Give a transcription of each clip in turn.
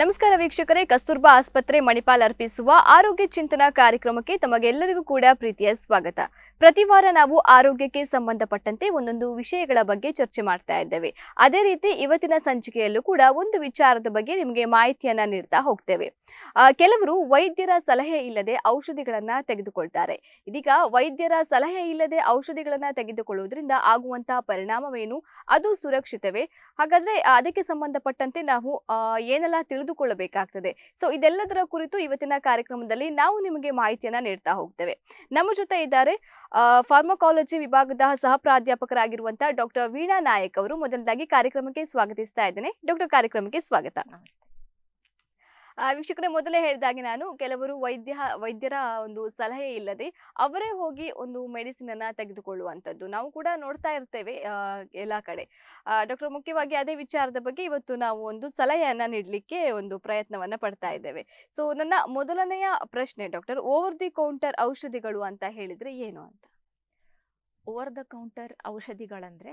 ನಮಸ್ಕಾರ ವೀಕ್ಷಕರೇ ಕಸ್ತೂರ್ಬಾ ಆಸ್ಪತ್ರೆ ಮಣಿಪಾಲ್ ಅರ್ಪಿಸುವ ಆರೋಗ್ಯ ಚಿಂತನಾ ಕಾರ್ಯಕ್ರಮಕ್ಕೆ ತಮಗೆಲ್ಲರಿಗೂ ಕೂಡ ಪ್ರೀತಿಯ ಸ್ವಾಗತ ಪ್ರತಿ ವಾರ ನಾವು ಆರೋಗ್ಯಕ್ಕೆ ಸಂಬಂಧಪಟ್ಟಂತೆ ಒಂದೊಂದು ವಿಷಯಗಳ ಬಗ್ಗೆ ಚರ್ಚೆ ಮಾಡ್ತಾ ಇದ್ದೇವೆ ಅದೇ ರೀತಿ ಇವತ್ತಿನ ಸಂಚಿಕೆಯಲ್ಲೂ ಕೂಡ ಒಂದು ವಿಚಾರದ ಬಗ್ಗೆ ನಿಮಗೆ ಮಾಹಿತಿಯನ್ನ ನೀಡ್ತಾ ಹೋಗ್ತೇವೆ ಕೆಲವರು ವೈದ್ಯರ ಸಲಹೆ ಇಲ್ಲದೆ ಔಷಧಿಗಳನ್ನ ತೆಗೆದುಕೊಳ್ತಾರೆ ಇದೀಗ ವೈದ್ಯರ ಸಲಹೆ ಇಲ್ಲದೆ ಔಷಧಿಗಳನ್ನ ತೆಗೆದುಕೊಳ್ಳುವುದರಿಂದ ಆಗುವಂತಹ ಪರಿಣಾಮವೇನು ಅದು ಸುರಕ್ಷಿತವೇ ಹಾಗಾದ್ರೆ ಅದಕ್ಕೆ ಸಂಬಂಧಪಟ್ಟಂತೆ ನಾವು ಏನೆಲ್ಲ ತಿಳಿದುಕೊಳ್ಳಬೇಕಾಗ್ತದೆ ಸೊ ಇದೆಲ್ಲದರ ಕುರಿತು ಇವತ್ತಿನ ಕಾರ್ಯಕ್ರಮದಲ್ಲಿ ನಾವು ನಿಮಗೆ ಮಾಹಿತಿಯನ್ನ ನೀಡ್ತಾ ಹೋಗ್ತೇವೆ ನಮ್ಮ ಜೊತೆ ಇದ್ದಾರೆ ಫಾರ್ಮಕಾಲಜಿ ವಿಭಾಗದ ಸಹ ಪ್ರಾಧ್ಯಾಪಕರಾಗಿರುವಂತಹ ಡಾಕ್ಟರ್ ವೀಣಾ ನಾಯಕ್ ಅವರು ಮೊದಲದಾಗಿ ಕಾರ್ಯಕ್ರಮಕ್ಕೆ ಸ್ವಾಗತಿಸ್ತಾ ಇದ್ದೇನೆ ಡಾಕ್ಟರ್ ಕಾರ್ಯಕ್ರಮಕ್ಕೆ ಸ್ವಾಗತ ನಮಸ್ತೆ ವೀಕ್ಷಕರೇ ಮೊದಲೇ ಹೇಳಿದಾಗೆ ನಾನು ಕೆಲವರು ವೈದ್ಯ ವೈದ್ಯರ ಒಂದು ಸಲಹೆ ಇಲ್ಲದೆ ಅವರೇ ಹೋಗಿ ಒಂದು ಮೆಡಿಸಿನ್ ಅನ್ನ ತೆಗೆದುಕೊಳ್ಳುವಂಥದ್ದು ನಾವು ಕೂಡ ನೋಡ್ತಾ ಇರ್ತೇವೆ ಎಲ್ಲ ಕಡೆ ಡಾಕ್ಟರ್ ಮುಖ್ಯವಾಗಿ ಅದೇ ವಿಚಾರದ ಬಗ್ಗೆ ಇವತ್ತು ನಾವು ಒಂದು ಸಲಹೆಯನ್ನ ನೀಡಲಿಕ್ಕೆ ಒಂದು ಪ್ರಯತ್ನವನ್ನ ಪಡ್ತಾ ಇದ್ದೇವೆ ಸೊ ನನ್ನ ಮೊದಲನೆಯ ಪ್ರಶ್ನೆ ಡಾಕ್ಟರ್ ಓವರ್ ದಿ ಕೌಂಟರ್ ಔಷಧಿಗಳು ಅಂತ ಹೇಳಿದ್ರೆ ಏನು ಅಂತ ಓವರ್ ದ ಕೌಂಟರ್ ಔಷಧಿಗಳಂದ್ರೆ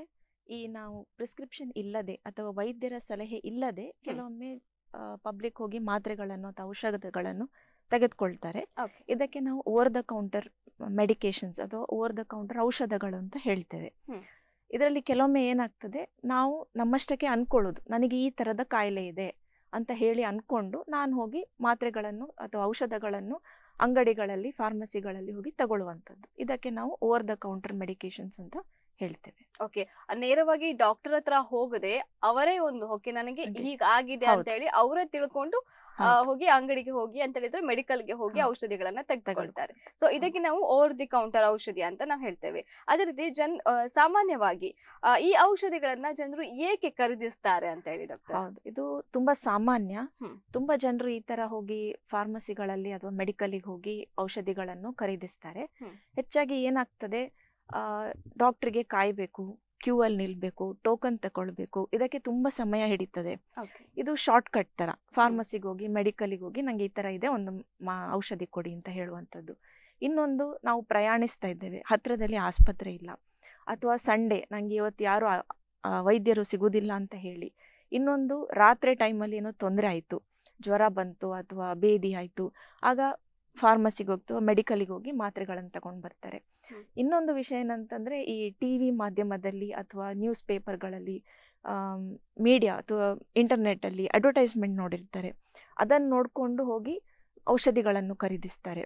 ಈ ನಾವು ಪ್ರಿಸ್ಕ್ರಿಪ್ಷನ್ ಇಲ್ಲದೆ ಅಥವಾ ವೈದ್ಯರ ಸಲಹೆ ಇಲ್ಲದೆ ಕೆಲವೊಮ್ಮೆ ಪಬ್ಲಿಕ್ ಹೋಗಿ ಮಾತ್ರೆಗಳನ್ನು ಅಥವಾ ಔಷಧಗಳನ್ನು ತೆಗೆದುಕೊಳ್ತಾರೆ ಇದಕ್ಕೆ ನಾವು ಓವರ್ ದ ಕೌಂಟರ್ ಮೆಡಿಕೇಶನ್ಸ್ ಅಥವಾ ಓವರ್ ದ ಕೌಂಟರ್ ಔಷಧಗಳು ಅಂತ ಹೇಳ್ತೇವೆ ಇದರಲ್ಲಿ ಕೆಲವೊಮ್ಮೆ ಏನಾಗ್ತದೆ ನಾವು ನಮ್ಮಷ್ಟಕ್ಕೆ ಅನ್ಕೊಳ್ಳೋದು ನನಗೆ ಈ ತರದ ಕಾಯಿಲೆ ಇದೆ ಅಂತ ಹೇಳಿ ಅನ್ಕೊಂಡು ನಾನು ಹೋಗಿ ಮಾತ್ರೆಗಳನ್ನು ಅಥವಾ ಔಷಧಗಳನ್ನು ಅಂಗಡಿಗಳಲ್ಲಿ ಫಾರ್ಮಸಿಗಳಲ್ಲಿ ಹೋಗಿ ತಗೊಳ್ಳುವಂಥದ್ದು ಇದಕ್ಕೆ ನಾವು ಓವರ್ ದ ಕೌಂಟರ್ ಮೆಡಿಕೇಶನ್ಸ್ ಅಂತ ಹೇಳ್ತೇವೆ ಓಕೆ ನೇರವಾಗಿ ಡಾಕ್ಟರ್ ಹತ್ರ ಹೋಗದೆ ಅವರೇ ಒಂದು ಓಕೆ ನನಗೆ ಈಗ ಆಗಿದೆ ಅಂತ ಹೇಳಿ ಅವರೇ ತಿಳ್ಕೊಂಡು ಹೋಗಿ ಅಂಗಡಿಗೆ ಹೋಗಿ ಅಂತ ಹೇಳಿದ್ರೆ ಮೆಡಿಕಲ್ ಗೆ ಹೋಗಿ ಔಷಧಿಗಳನ್ನ ತೆಗೆದುಕೊಳ್ತಾರೆ ಸೊ ಇದಕ್ಕೆ ನಾವು ಓವರ್ ದಿ ಕೌಂಟರ್ ಔಷಧಿ ಅಂತ ನಾವು ಹೇಳ್ತೇವೆ ಅದೇ ರೀತಿ ಜನ್ ಸಾಮಾನ್ಯವಾಗಿ ಈ ಔಷಧಿಗಳನ್ನ ಜನರು ಏಕೆ ಖರೀದಿಸ್ತಾರೆ ಅಂತ ಹೇಳಿ ಡಾಕ್ಟರ್ ಇದು ತುಂಬಾ ಸಾಮಾನ್ಯ ತುಂಬಾ ಜನರು ಈ ತರ ಹೋಗಿ ಫಾರ್ಮಸಿಗಳಲ್ಲಿ ಅಥವಾ ಮೆಡಿಕಲ್ ಹೋಗಿ ಔಷಧಿಗಳನ್ನು ಖರೀದಿಸ್ತಾರೆ ಹೆಚ್ಚಾಗಿ ಏನಾಗ್ತದೆ ಡಾಕ್ಟ್ರಿಗೆ ಕಾಯಬೇಕು ಕ್ಯೂ ಅಲ್ಲಿ ನಿಲ್ಬೇಕು ಟೋಕನ್ ತಗೊಳ್ಬೇಕು ಇದಕ್ಕೆ ತುಂಬ ಸಮಯ ಹಿಡಿತದೆ ಇದು ಶಾರ್ಟ್ ಕಟ್ ತರ ಫಾರ್ಮಸಿಗೆ ಹೋಗಿ ಮೆಡಿಕಲ್ಗೆ ಹೋಗಿ ನಂಗೆ ಈ ತರ ಇದೆ ಒಂದು ಔಷಧಿ ಕೊಡಿ ಅಂತ ಹೇಳುವಂಥದ್ದು ಇನ್ನೊಂದು ನಾವು ಪ್ರಯಾಣಿಸ್ತಾ ಇದ್ದೇವೆ ಹತ್ತಿರದಲ್ಲಿ ಆಸ್ಪತ್ರೆ ಇಲ್ಲ ಅಥವಾ ಸಂಡೇ ನನಗೆ ಇವತ್ತು ಯಾರು ವೈದ್ಯರು ಸಿಗೋದಿಲ್ಲ ಅಂತ ಹೇಳಿ ಇನ್ನೊಂದು ರಾತ್ರಿ ಟೈಮಲ್ಲಿ ಏನೋ ತೊಂದರೆ ಆಯಿತು ಜ್ವರ ಬಂತು ಅಥವಾ ಬೇದಿ ಆಯಿತು ಆಗ ಫಾರ್ಮಸಿಗೆ ಹೋಗ್ತು ಮೆಡಿಕಲಿಗೆ ಹೋಗಿ ಮಾತ್ರೆಗಳನ್ನು ತಗೊಂಡು ಬರ್ತಾರೆ ಇನ್ನೊಂದು ವಿಷಯ ಏನಂತಂದರೆ ಈ ಟಿ ವಿ ಮಾಧ್ಯಮದಲ್ಲಿ ಅಥವಾ ನ್ಯೂಸ್ ಪೇಪರ್ಗಳಲ್ಲಿ ಮೀಡಿಯಾ ಅಥವಾ ಇಂಟರ್ನೆಟ್ಟಲ್ಲಿ ಅಡ್ವರ್ಟೈಸ್ಮೆಂಟ್ ನೋಡಿರ್ತಾರೆ ಅದನ್ನು ನೋಡಿಕೊಂಡು ಹೋಗಿ ಔಷಧಿಗಳನ್ನು ಖರೀದಿಸ್ತಾರೆ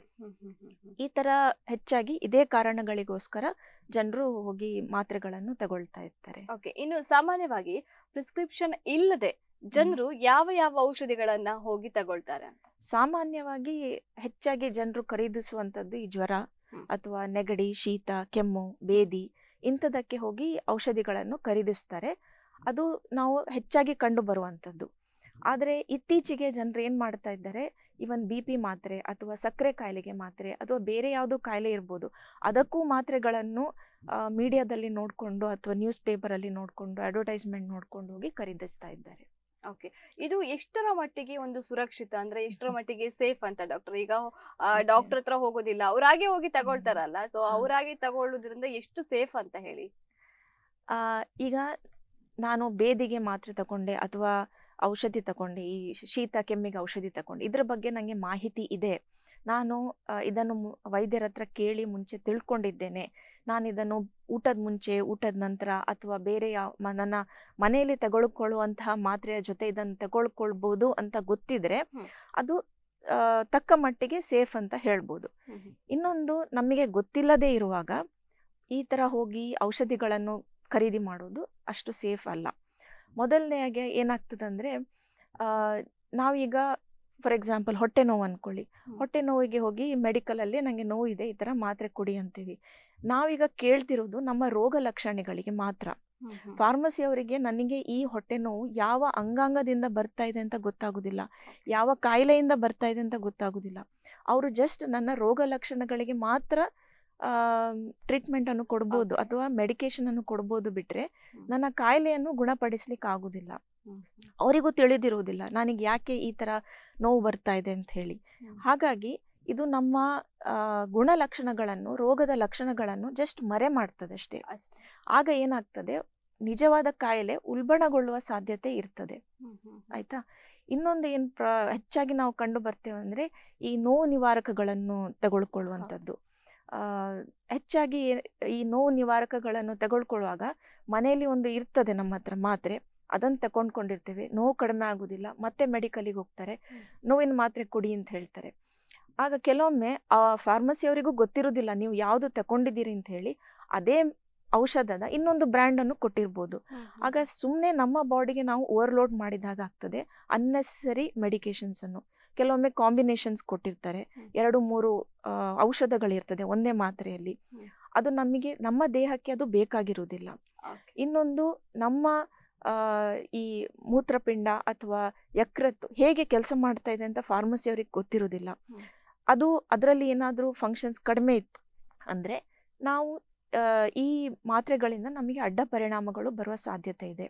ಈ ಥರ ಹೆಚ್ಚಾಗಿ ಇದೇ ಕಾರಣಗಳಿಗೋಸ್ಕರ ಜನರು ಹೋಗಿ ಮಾತ್ರೆಗಳನ್ನು ತಗೊಳ್ತಾ ಇರ್ತಾರೆ ಓಕೆ ಇನ್ನು ಸಾಮಾನ್ಯವಾಗಿ ಪ್ರಿಸ್ಕ್ರಿಪ್ಷನ್ ಇಲ್ಲದೆ ಜನರು ಯಾವ ಯಾವ ಔಷಧಿಗಳನ್ನ ಹೋಗಿ ತಗೊಳ್ತಾರೆ ಸಾಮಾನ್ಯವಾಗಿ ಹೆಚ್ಚಾಗಿ ಜನರು ಖರೀದಿಸುವಂತದ್ದು ಈ ಜ್ವರ ಅಥವಾ ನೆಗಡಿ ಶೀತ ಕೆಮ್ಮು ಬೇದಿ ಇಂಥದಕ್ಕೆ ಹೋಗಿ ಔಷಧಿಗಳನ್ನು ಖರೀದಿಸ್ತಾರೆ ಅದು ನಾವು ಹೆಚ್ಚಾಗಿ ಕಂಡು ಬರುವಂಥದ್ದು ಆದರೆ ಇತ್ತೀಚೆಗೆ ಜನರು ಏನು ಮಾಡ್ತಾ ಇದ್ದಾರೆ ಇವನ್ ಬಿ ಪಿ ಮಾತ್ರೆ ಅಥವಾ ಸಕ್ಕರೆ ಕಾಯಿಲೆಗೆ ಮಾತ್ರೆ ಅಥವಾ ಬೇರೆ ಯಾವುದು ಕಾಯಿಲೆ ಇರ್ಬೋದು ಅದಕ್ಕೂ ಮಾತ್ರೆಗಳನ್ನು ಮೀಡಿಯಾದಲ್ಲಿ ನೋಡಿಕೊಂಡು ಅಥವಾ ನ್ಯೂಸ್ ಪೇಪರಲ್ಲಿ ನೋಡಿಕೊಂಡು ಅಡ್ವರ್ಟೈಸ್ಮೆಂಟ್ ನೋಡ್ಕೊಂಡು ಹೋಗಿ ಖರೀದಿಸ್ತಾ ಇದ್ದಾರೆ ಓಕೆ ಇದು ಎಷ್ಟರ ಮಟ್ಟಿಗೆ ಒಂದು ಸುರಕ್ಷಿತ ಅಂದ್ರೆ ಎಷ್ಟರ ಮಟ್ಟಿಗೆ ಸೇಫ್ ಅಂತ ಡಾಕ್ಟರ್ ಈಗ ಡಾಕ್ಟರ್ ಹತ್ರ ಹೋಗೋದಿಲ್ಲ ಅವರಾಗೆ ಹೋಗಿ ತಗೊಳ್ತಾರಲ್ಲ ಸೊ ಅವರಾಗಿ ತಗೊಳ್ಳೋದ್ರಿಂದ ಎಷ್ಟು ಸೇಫ್ ಅಂತ ಹೇಳಿ ಈಗ ನಾನು ಬೇದಿಗೆ ಮಾತ್ರೆ ತಗೊಂಡೆ ಅಥವಾ ಔಷಧಿ ತಗೊಂಡು ಈ ಶೀತ ಕೆಮ್ಮಿಗೆ ಔಷಧಿ ತಗೊಂಡು ಇದರ ಬಗ್ಗೆ ನನಗೆ ಮಾಹಿತಿ ಇದೆ ನಾನು ಇದನ್ನು ವೈದ್ಯರ ಹತ್ರ ಕೇಳಿ ಮುಂಚೆ ತಿಳ್ಕೊಂಡಿದ್ದೇನೆ ನಾನು ಇದನ್ನು ಊಟದ ಮುಂಚೆ ಊಟದ ನಂತರ ಅಥವಾ ಬೇರೆ ಯಾವ ನನ್ನ ಮನೆಯಲ್ಲಿ ತಗೊಳ್ಕೊಳ್ಳುವಂತಹ ಮಾತ್ರೆಯ ಜೊತೆ ಇದನ್ನು ತಗೊಳ್ಕೊಳ್ಬೋದು ಅಂತ ಗೊತ್ತಿದ್ರೆ ಅದು ತಕ್ಕ ಮಟ್ಟಿಗೆ ಸೇಫ್ ಅಂತ ಹೇಳ್ಬೋದು ಇನ್ನೊಂದು ನಮಗೆ ಗೊತ್ತಿಲ್ಲದೆ ಇರುವಾಗ ಈ ಥರ ಹೋಗಿ ಔಷಧಿಗಳನ್ನು ಖರೀದಿ ಮಾಡೋದು ಅಷ್ಟು ಸೇಫ್ ಅಲ್ಲ ಏನಾಗ್ತದೆ ಏನಾಗ್ತದಂದರೆ ನಾವೀಗ ಫಾರ್ ಎಕ್ಸಾಂಪಲ್ ಹೊಟ್ಟೆ ನೋವು ಅಂದ್ಕೊಳ್ಳಿ ಹೊಟ್ಟೆ ನೋವಿಗೆ ಹೋಗಿ ಮೆಡಿಕಲಲ್ಲಿ ನನಗೆ ಇದೆ ಈ ಥರ ಮಾತ್ರೆ ಕೊಡಿ ಅಂತೀವಿ ನಾವೀಗ ಕೇಳ್ತಿರೋದು ನಮ್ಮ ರೋಗ ಲಕ್ಷಣಗಳಿಗೆ ಮಾತ್ರ ಫಾರ್ಮಸಿ ಅವರಿಗೆ ನನಗೆ ಈ ಹೊಟ್ಟೆ ನೋವು ಯಾವ ಅಂಗಾಂಗದಿಂದ ಬರ್ತಾ ಇದೆ ಅಂತ ಗೊತ್ತಾಗೋದಿಲ್ಲ ಯಾವ ಕಾಯಿಲೆಯಿಂದ ಬರ್ತಾ ಇದೆ ಅಂತ ಗೊತ್ತಾಗೋದಿಲ್ಲ ಅವರು ಜಸ್ಟ್ ನನ್ನ ರೋಗ ಲಕ್ಷಣಗಳಿಗೆ ಮಾತ್ರ ಟ್ರೀಟ್ಮೆಂಟ್ ಅನ್ನು ಕೊಡ್ಬೋದು ಅಥವಾ ಮೆಡಿಕೇಶನ್ ಅನ್ನು ಕೊಡ್ಬೋದು ಬಿಟ್ರೆ ನನ್ನ ಕಾಯಿಲೆಯನ್ನು ಗುಣಪಡಿಸ್ಲಿಕ್ಕೆ ಆಗುದಿಲ್ಲ ಅವರಿಗೂ ತಿಳಿದಿರುವುದಿಲ್ಲ ನನಗೆ ಯಾಕೆ ಈ ತರ ನೋವು ಬರ್ತಾ ಇದೆ ಅಂತ ಹೇಳಿ ಹಾಗಾಗಿ ಇದು ನಮ್ಮ ಗುಣಲಕ್ಷಣಗಳನ್ನು ರೋಗದ ಲಕ್ಷಣಗಳನ್ನು ಜಸ್ಟ್ ಮರೆ ಮಾಡ್ತದೆ ಅಷ್ಟೇ ಆಗ ಏನಾಗ್ತದೆ ನಿಜವಾದ ಕಾಯಿಲೆ ಉಲ್ಬಣಗೊಳ್ಳುವ ಸಾಧ್ಯತೆ ಇರ್ತದೆ ಆಯ್ತಾ ಇನ್ನೊಂದು ಏನು ಪ್ರ ಹೆಚ್ಚಾಗಿ ನಾವು ಕಂಡು ಬರ್ತೇವೆ ಅಂದ್ರೆ ಈ ನೋವು ನಿವಾರಕಗಳನ್ನು ತಗೊಳ್ಕೊಳ್ಳುವಂಥದ್ದು ಹೆಚ್ಚಾಗಿ ಈ ನೋವು ನಿವಾರಕಗಳನ್ನು ತಗೊಳ್ಕೊಳ್ಳುವಾಗ ಮನೆಯಲ್ಲಿ ಒಂದು ಇರ್ತದೆ ನಮ್ಮ ಹತ್ರ ಮಾತ್ರೆ ಅದನ್ನು ತಗೊಂಡ್ಕೊಂಡಿರ್ತೇವೆ ನೋವು ಕಡಿಮೆ ಆಗೋದಿಲ್ಲ ಮತ್ತೆ ಮೆಡಿಕಲಿಗೆ ಹೋಗ್ತಾರೆ ನೋವಿನ ಮಾತ್ರೆ ಕೊಡಿ ಅಂತ ಹೇಳ್ತಾರೆ ಆಗ ಕೆಲವೊಮ್ಮೆ ಆ ಫಾರ್ಮಸಿಯವರಿಗೂ ಗೊತ್ತಿರೋದಿಲ್ಲ ನೀವು ಯಾವುದು ತಗೊಂಡಿದ್ದೀರಿ ಅಂತ ಹೇಳಿ ಅದೇ ಔಷಧದ ಇನ್ನೊಂದು ಬ್ರ್ಯಾಂಡನ್ನು ಕೊಟ್ಟಿರ್ಬೋದು ಆಗ ಸುಮ್ಮನೆ ನಮ್ಮ ಬಾಡಿಗೆ ನಾವು ಓವರ್ಲೋಡ್ ಮಾಡಿದಾಗ ಆಗ್ತದೆ ಅನ್ನೆಸರಿ ಮೆಡಿಕೇಶನ್ಸನ್ನು ಕೆಲವೊಮ್ಮೆ ಕಾಂಬಿನೇಷನ್ಸ್ ಕೊಟ್ಟಿರ್ತಾರೆ ಎರಡು ಮೂರು ಔಷಧಗಳಿರ್ತದೆ ಒಂದೇ ಮಾತ್ರೆಯಲ್ಲಿ ಅದು ನಮಗೆ ನಮ್ಮ ದೇಹಕ್ಕೆ ಅದು ಬೇಕಾಗಿರುವುದಿಲ್ಲ ಇನ್ನೊಂದು ನಮ್ಮ ಈ ಮೂತ್ರಪಿಂಡ ಅಥವಾ ಯಕ್ರತ್ತು ಹೇಗೆ ಕೆಲಸ ಮಾಡ್ತಾ ಇದೆ ಅಂತ ಫಾರ್ಮಸಿ ಅವ್ರಿಗೆ ಗೊತ್ತಿರೋದಿಲ್ಲ ಅದು ಅದರಲ್ಲಿ ಏನಾದರೂ ಫಂಕ್ಷನ್ಸ್ ಕಡಿಮೆ ಇತ್ತು ಅಂದರೆ ನಾವು ಈ ಮಾತ್ರೆಗಳಿಂದ ನಮಗೆ ಅಡ್ಡ ಪರಿಣಾಮಗಳು ಬರುವ ಸಾಧ್ಯತೆ ಇದೆ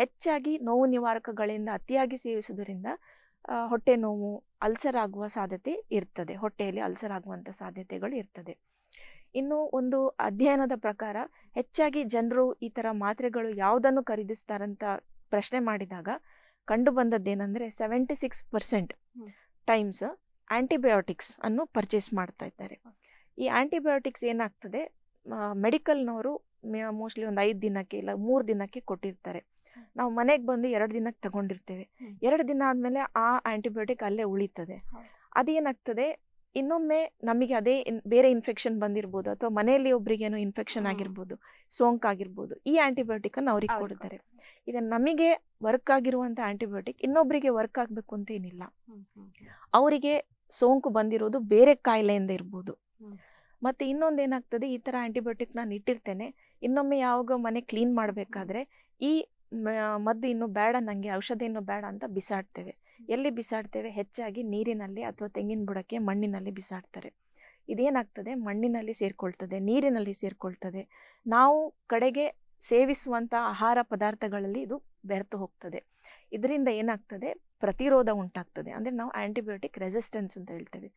ಹೆಚ್ಚಾಗಿ ನೋವು ನಿವಾರಕಗಳಿಂದ ಅತಿಯಾಗಿ ಸೇವಿಸುವುದರಿಂದ ಹೊಟ್ಟೆ ನೋವು ಅಲ್ಸರ್ ಆಗುವ ಸಾಧ್ಯತೆ ಇರ್ತದೆ ಹೊಟ್ಟೆಯಲ್ಲಿ ಅಲ್ಸರ್ ಆಗುವಂಥ ಸಾಧ್ಯತೆಗಳು ಇರ್ತದೆ ಇನ್ನು ಒಂದು ಅಧ್ಯಯನದ ಪ್ರಕಾರ ಹೆಚ್ಚಾಗಿ ಜನರು ಈ ಥರ ಮಾತ್ರೆಗಳು ಯಾವುದನ್ನು ಖರೀದಿಸ್ತಾರಂತ ಪ್ರಶ್ನೆ ಮಾಡಿದಾಗ ಕಂಡು ಬಂದದ್ದೇನೆಂದರೆ seventy six percent times antibiotics ಅನ್ನು ಪರ್ಚೇಸ್ ಮಾಡ್ತಾ ಇದ್ದಾರೆ ಈ ಆ್ಯಂಟಿಬಯೋಟಿಕ್ಸ್ ಏನಾಗ್ತದೆ ಮೆಡಿಕಲ್ನವರು ಮೋಸ್ಟ್ಲಿ ಒಂದು ಐದು ದಿನಕ್ಕೆ ಇಲ್ಲ ಮೂರು ದಿನಕ್ಕೆ ಕೊಟ್ಟಿರ್ತಾರೆ ನಾವು ಮನೆಗೆ ಬಂದು ಎರಡು ದಿನಕ್ಕೆ ತಗೊಂಡಿರ್ತೇವೆ ಎರಡು ದಿನ ಆದಮೇಲೆ ಆ ಆ್ಯಂಟಿಬಯೋಟಿಕ್ ಅಲ್ಲೇ ಉಳಿತದೆ ಅದೇನಾಗ್ತದೆ ಇನ್ನೊಮ್ಮೆ ನಮಗೆ ಅದೇ ಬೇರೆ ಇನ್ಫೆಕ್ಷನ್ ಬಂದಿರ್ಬೋದು ಅಥವಾ ಮನೆಯಲ್ಲಿ ಒಬ್ರಿಗೇನೋ ಇನ್ಫೆಕ್ಷನ್ ಆಗಿರ್ಬೋದು ಸೋಂಕಾಗಿರ್ಬೋದು ಈ ಅನ್ನು ಅವ್ರಿಗೆ ಕೊಡ್ತಾರೆ ಈಗ ನಮಗೆ ವರ್ಕ್ ಆಗಿರುವಂಥ ಆಂಟಿಬಯೋಟಿಕ್ ಇನ್ನೊಬ್ಬರಿಗೆ ವರ್ಕ್ ಆಗಬೇಕು ಅಂತ ಏನಿಲ್ಲ ಅವರಿಗೆ ಸೋಂಕು ಬಂದಿರೋದು ಬೇರೆ ಕಾಯಿಲೆಯಿಂದ ಇರ್ಬೋದು ಮತ್ತು ಇನ್ನೊಂದು ಏನಾಗ್ತದೆ ಈ ಥರ ಆಂಟಿಬಯೋಟಿಕ್ ನಾನು ಇಟ್ಟಿರ್ತೇನೆ ಇನ್ನೊಮ್ಮೆ ಯಾವಾಗ ಮನೆ ಕ್ಲೀನ್ ಮಾಡಬೇಕಾದ್ರೆ ಈ ಮದ್ದು ಇನ್ನು ಬೇಡ ನನಗೆ ಔಷಧಿ ಇನ್ನು ಬೇಡ ಅಂತ ಬಿಸಾಡ್ತೇವೆ ಎಲ್ಲಿ ಬಿಸಾಡ್ತೇವೆ ಹೆಚ್ಚಾಗಿ ನೀರಿನಲ್ಲಿ ಅಥವಾ ತೆಂಗಿನ ಬುಡಕ್ಕೆ ಮಣ್ಣಿನಲ್ಲಿ ಬಿಸಾಡ್ತಾರೆ ಇದೇನಾಗ್ತದೆ ಮಣ್ಣಿನಲ್ಲಿ ಸೇರಿಕೊಳ್ತದೆ ನೀರಿನಲ್ಲಿ ಸೇರಿಕೊಳ್ತದೆ ನಾವು ಕಡೆಗೆ ಸೇವಿಸುವಂಥ ಆಹಾರ ಪದಾರ್ಥಗಳಲ್ಲಿ ಇದು ಬೆರೆತು ಹೋಗ್ತದೆ ಇದರಿಂದ ಏನಾಗ್ತದೆ ಪ್ರತಿರೋಧ ಉಂಟಾಗ್ತದೆ ಅಂದರೆ ನಾವು ಆ್ಯಂಟಿಬಯೋಟಿಕ್ ರೆಸಿಸ್ಟೆನ್ಸ್ ಅಂತ ಹೇಳ್ತೇವೆ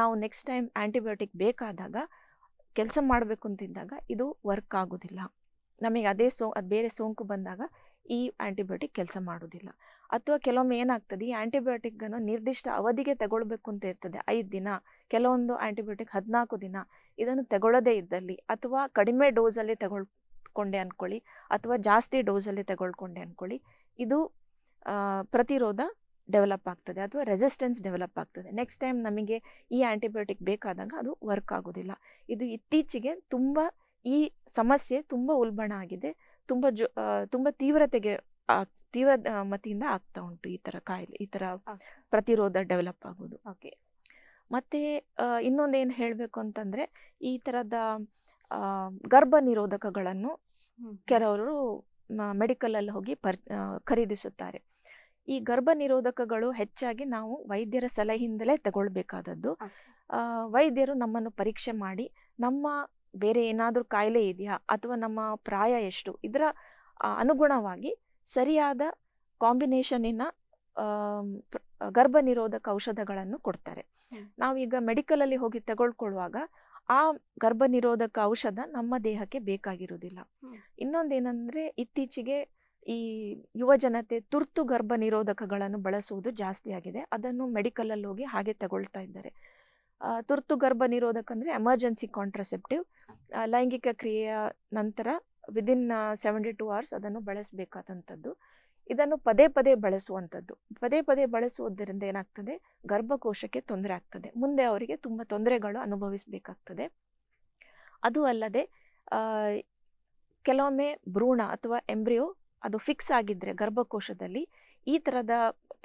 ನಾವು ನೆಕ್ಸ್ಟ್ ಟೈಮ್ ಆ್ಯಂಟಿಬಯೋಟಿಕ್ ಬೇಕಾದಾಗ ಕೆಲಸ ಮಾಡಬೇಕು ಅಂತಿದ್ದಾಗ ಇದು ವರ್ಕ್ ಆಗೋದಿಲ್ಲ ನಮಗೆ ಅದೇ ಸೋ ಅದು ಬೇರೆ ಸೋಂಕು ಬಂದಾಗ ಈ ಆ್ಯಂಟಿಬಯೋಟಿಕ್ ಕೆಲಸ ಮಾಡೋದಿಲ್ಲ ಅಥವಾ ಕೆಲವೊಮ್ಮೆ ಏನಾಗ್ತದೆ ಈ ಆ್ಯಂಟಿಬಯೋಟಿಕ್ಕನ್ನು ನಿರ್ದಿಷ್ಟ ಅವಧಿಗೆ ತಗೊಳ್ಬೇಕು ಅಂತ ಇರ್ತದೆ ಐದು ದಿನ ಕೆಲವೊಂದು ಆ್ಯಂಟಿಬಯೋಟಿಕ್ ಹದಿನಾಲ್ಕು ದಿನ ಇದನ್ನು ತಗೊಳ್ಳೋದೇ ಇದ್ದಲ್ಲಿ ಅಥವಾ ಕಡಿಮೆ ಡೋಸಲ್ಲಿ ತಗೊಳ್ಕೊಂಡೆ ಅಂದ್ಕೊಳ್ಳಿ ಅಥವಾ ಜಾಸ್ತಿ ಡೋಸಲ್ಲಿ ತಗೊಳ್ಕೊಂಡೆ ಅಂದ್ಕೊಳ್ಳಿ ಇದು ಪ್ರತಿರೋಧ ಡೆವಲಪ್ ಆಗ್ತದೆ ಅಥವಾ ರೆಸಿಸ್ಟೆನ್ಸ್ ಡೆವಲಪ್ ಆಗ್ತದೆ ನೆಕ್ಸ್ಟ್ ಟೈಮ್ ನಮಗೆ ಈ ಆ್ಯಂಟಿಬಯೋಟಿಕ್ ಬೇಕಾದಾಗ ಅದು ವರ್ಕ್ ಆಗೋದಿಲ್ಲ ಇದು ಇತ್ತೀಚೆಗೆ ತುಂಬ ಈ ಸಮಸ್ಯೆ ತುಂಬ ಉಲ್ಬಣ ಆಗಿದೆ ತುಂಬಾ ಜೋ ತುಂಬ ತೀವ್ರತೆಗೆ ತೀವ್ರ ಮತಿಯಿಂದ ಆಗ್ತಾ ಉಂಟು ಈ ತರ ಕಾಯಿಲೆ ಈ ಥರ ಪ್ರತಿರೋಧ ಡೆವಲಪ್ ಆಗೋದು ಓಕೆ ಮತ್ತು ಇನ್ನೊಂದೇನು ಹೇಳಬೇಕು ಅಂತಂದ್ರೆ ಈ ತರದ ಗರ್ಭ ನಿರೋಧಕಗಳನ್ನು ಕೆಲವರು ಮೆಡಿಕಲಲ್ಲಿ ಹೋಗಿ ಪರ್ ಖರೀದಿಸುತ್ತಾರೆ ಈ ಗರ್ಭ ನಿರೋಧಕಗಳು ಹೆಚ್ಚಾಗಿ ನಾವು ವೈದ್ಯರ ಸಲಹೆಯಿಂದಲೇ ತಗೊಳ್ಬೇಕಾದದ್ದು ವೈದ್ಯರು ನಮ್ಮನ್ನು ಪರೀಕ್ಷೆ ಮಾಡಿ ನಮ್ಮ ಬೇರೆ ಏನಾದರೂ ಕಾಯಿಲೆ ಇದೆಯಾ ಅಥವಾ ನಮ್ಮ ಪ್ರಾಯ ಎಷ್ಟು ಇದರ ಅನುಗುಣವಾಗಿ ಸರಿಯಾದ ಕಾಂಬಿನೇಷನಿನ ಗರ್ಭ ನಿರೋಧಕ ಔಷಧಗಳನ್ನು ಕೊಡ್ತಾರೆ ನಾವೀಗ ಮೆಡಿಕಲಲ್ಲಿ ಹೋಗಿ ತಗೊಳ್ಕೊಳ್ಳುವಾಗ ಆ ಗರ್ಭ ನಿರೋಧಕ ಔಷಧ ನಮ್ಮ ದೇಹಕ್ಕೆ ಬೇಕಾಗಿರುವುದಿಲ್ಲ ಇನ್ನೊಂದೇನೆಂದರೆ ಇತ್ತೀಚೆಗೆ ಈ ಯುವ ಜನತೆ ತುರ್ತು ಗರ್ಭ ನಿರೋಧಕಗಳನ್ನು ಬಳಸುವುದು ಜಾಸ್ತಿ ಆಗಿದೆ ಅದನ್ನು ಮೆಡಿಕಲಲ್ಲಿ ಹೋಗಿ ಹಾಗೆ ತಗೊಳ್ತಾ ಇದ್ದಾರೆ ತುರ್ತು ಗರ್ಭ ನಿರೋಧಕ ಅಂದರೆ ಎಮರ್ಜೆನ್ಸಿ ಕಾಂಟ್ರಸೆಪ್ಟಿವ್ ಲೈಂಗಿಕ ಕ್ರಿಯೆಯ ನಂತರ ವಿದಿನ್ ಸೆವೆಂಟಿ ಟು ಅವರ್ಸ್ ಅದನ್ನು ಬಳಸಬೇಕಾದಂಥದ್ದು ಇದನ್ನು ಪದೇ ಪದೇ ಬಳಸುವಂಥದ್ದು ಪದೇ ಪದೇ ಬಳಸುವುದರಿಂದ ಏನಾಗ್ತದೆ ಗರ್ಭಕೋಶಕ್ಕೆ ತೊಂದರೆ ಆಗ್ತದೆ ಮುಂದೆ ಅವರಿಗೆ ತುಂಬ ತೊಂದರೆಗಳು ಅನುಭವಿಸಬೇಕಾಗ್ತದೆ ಅದು ಅಲ್ಲದೆ ಕೆಲವೊಮ್ಮೆ ಭ್ರೂಣ ಅಥವಾ ಎಂಬ್ರಿಯೋ ಅದು ಫಿಕ್ಸ್ ಆಗಿದ್ದರೆ ಗರ್ಭಕೋಶದಲ್ಲಿ ಈ ಥರದ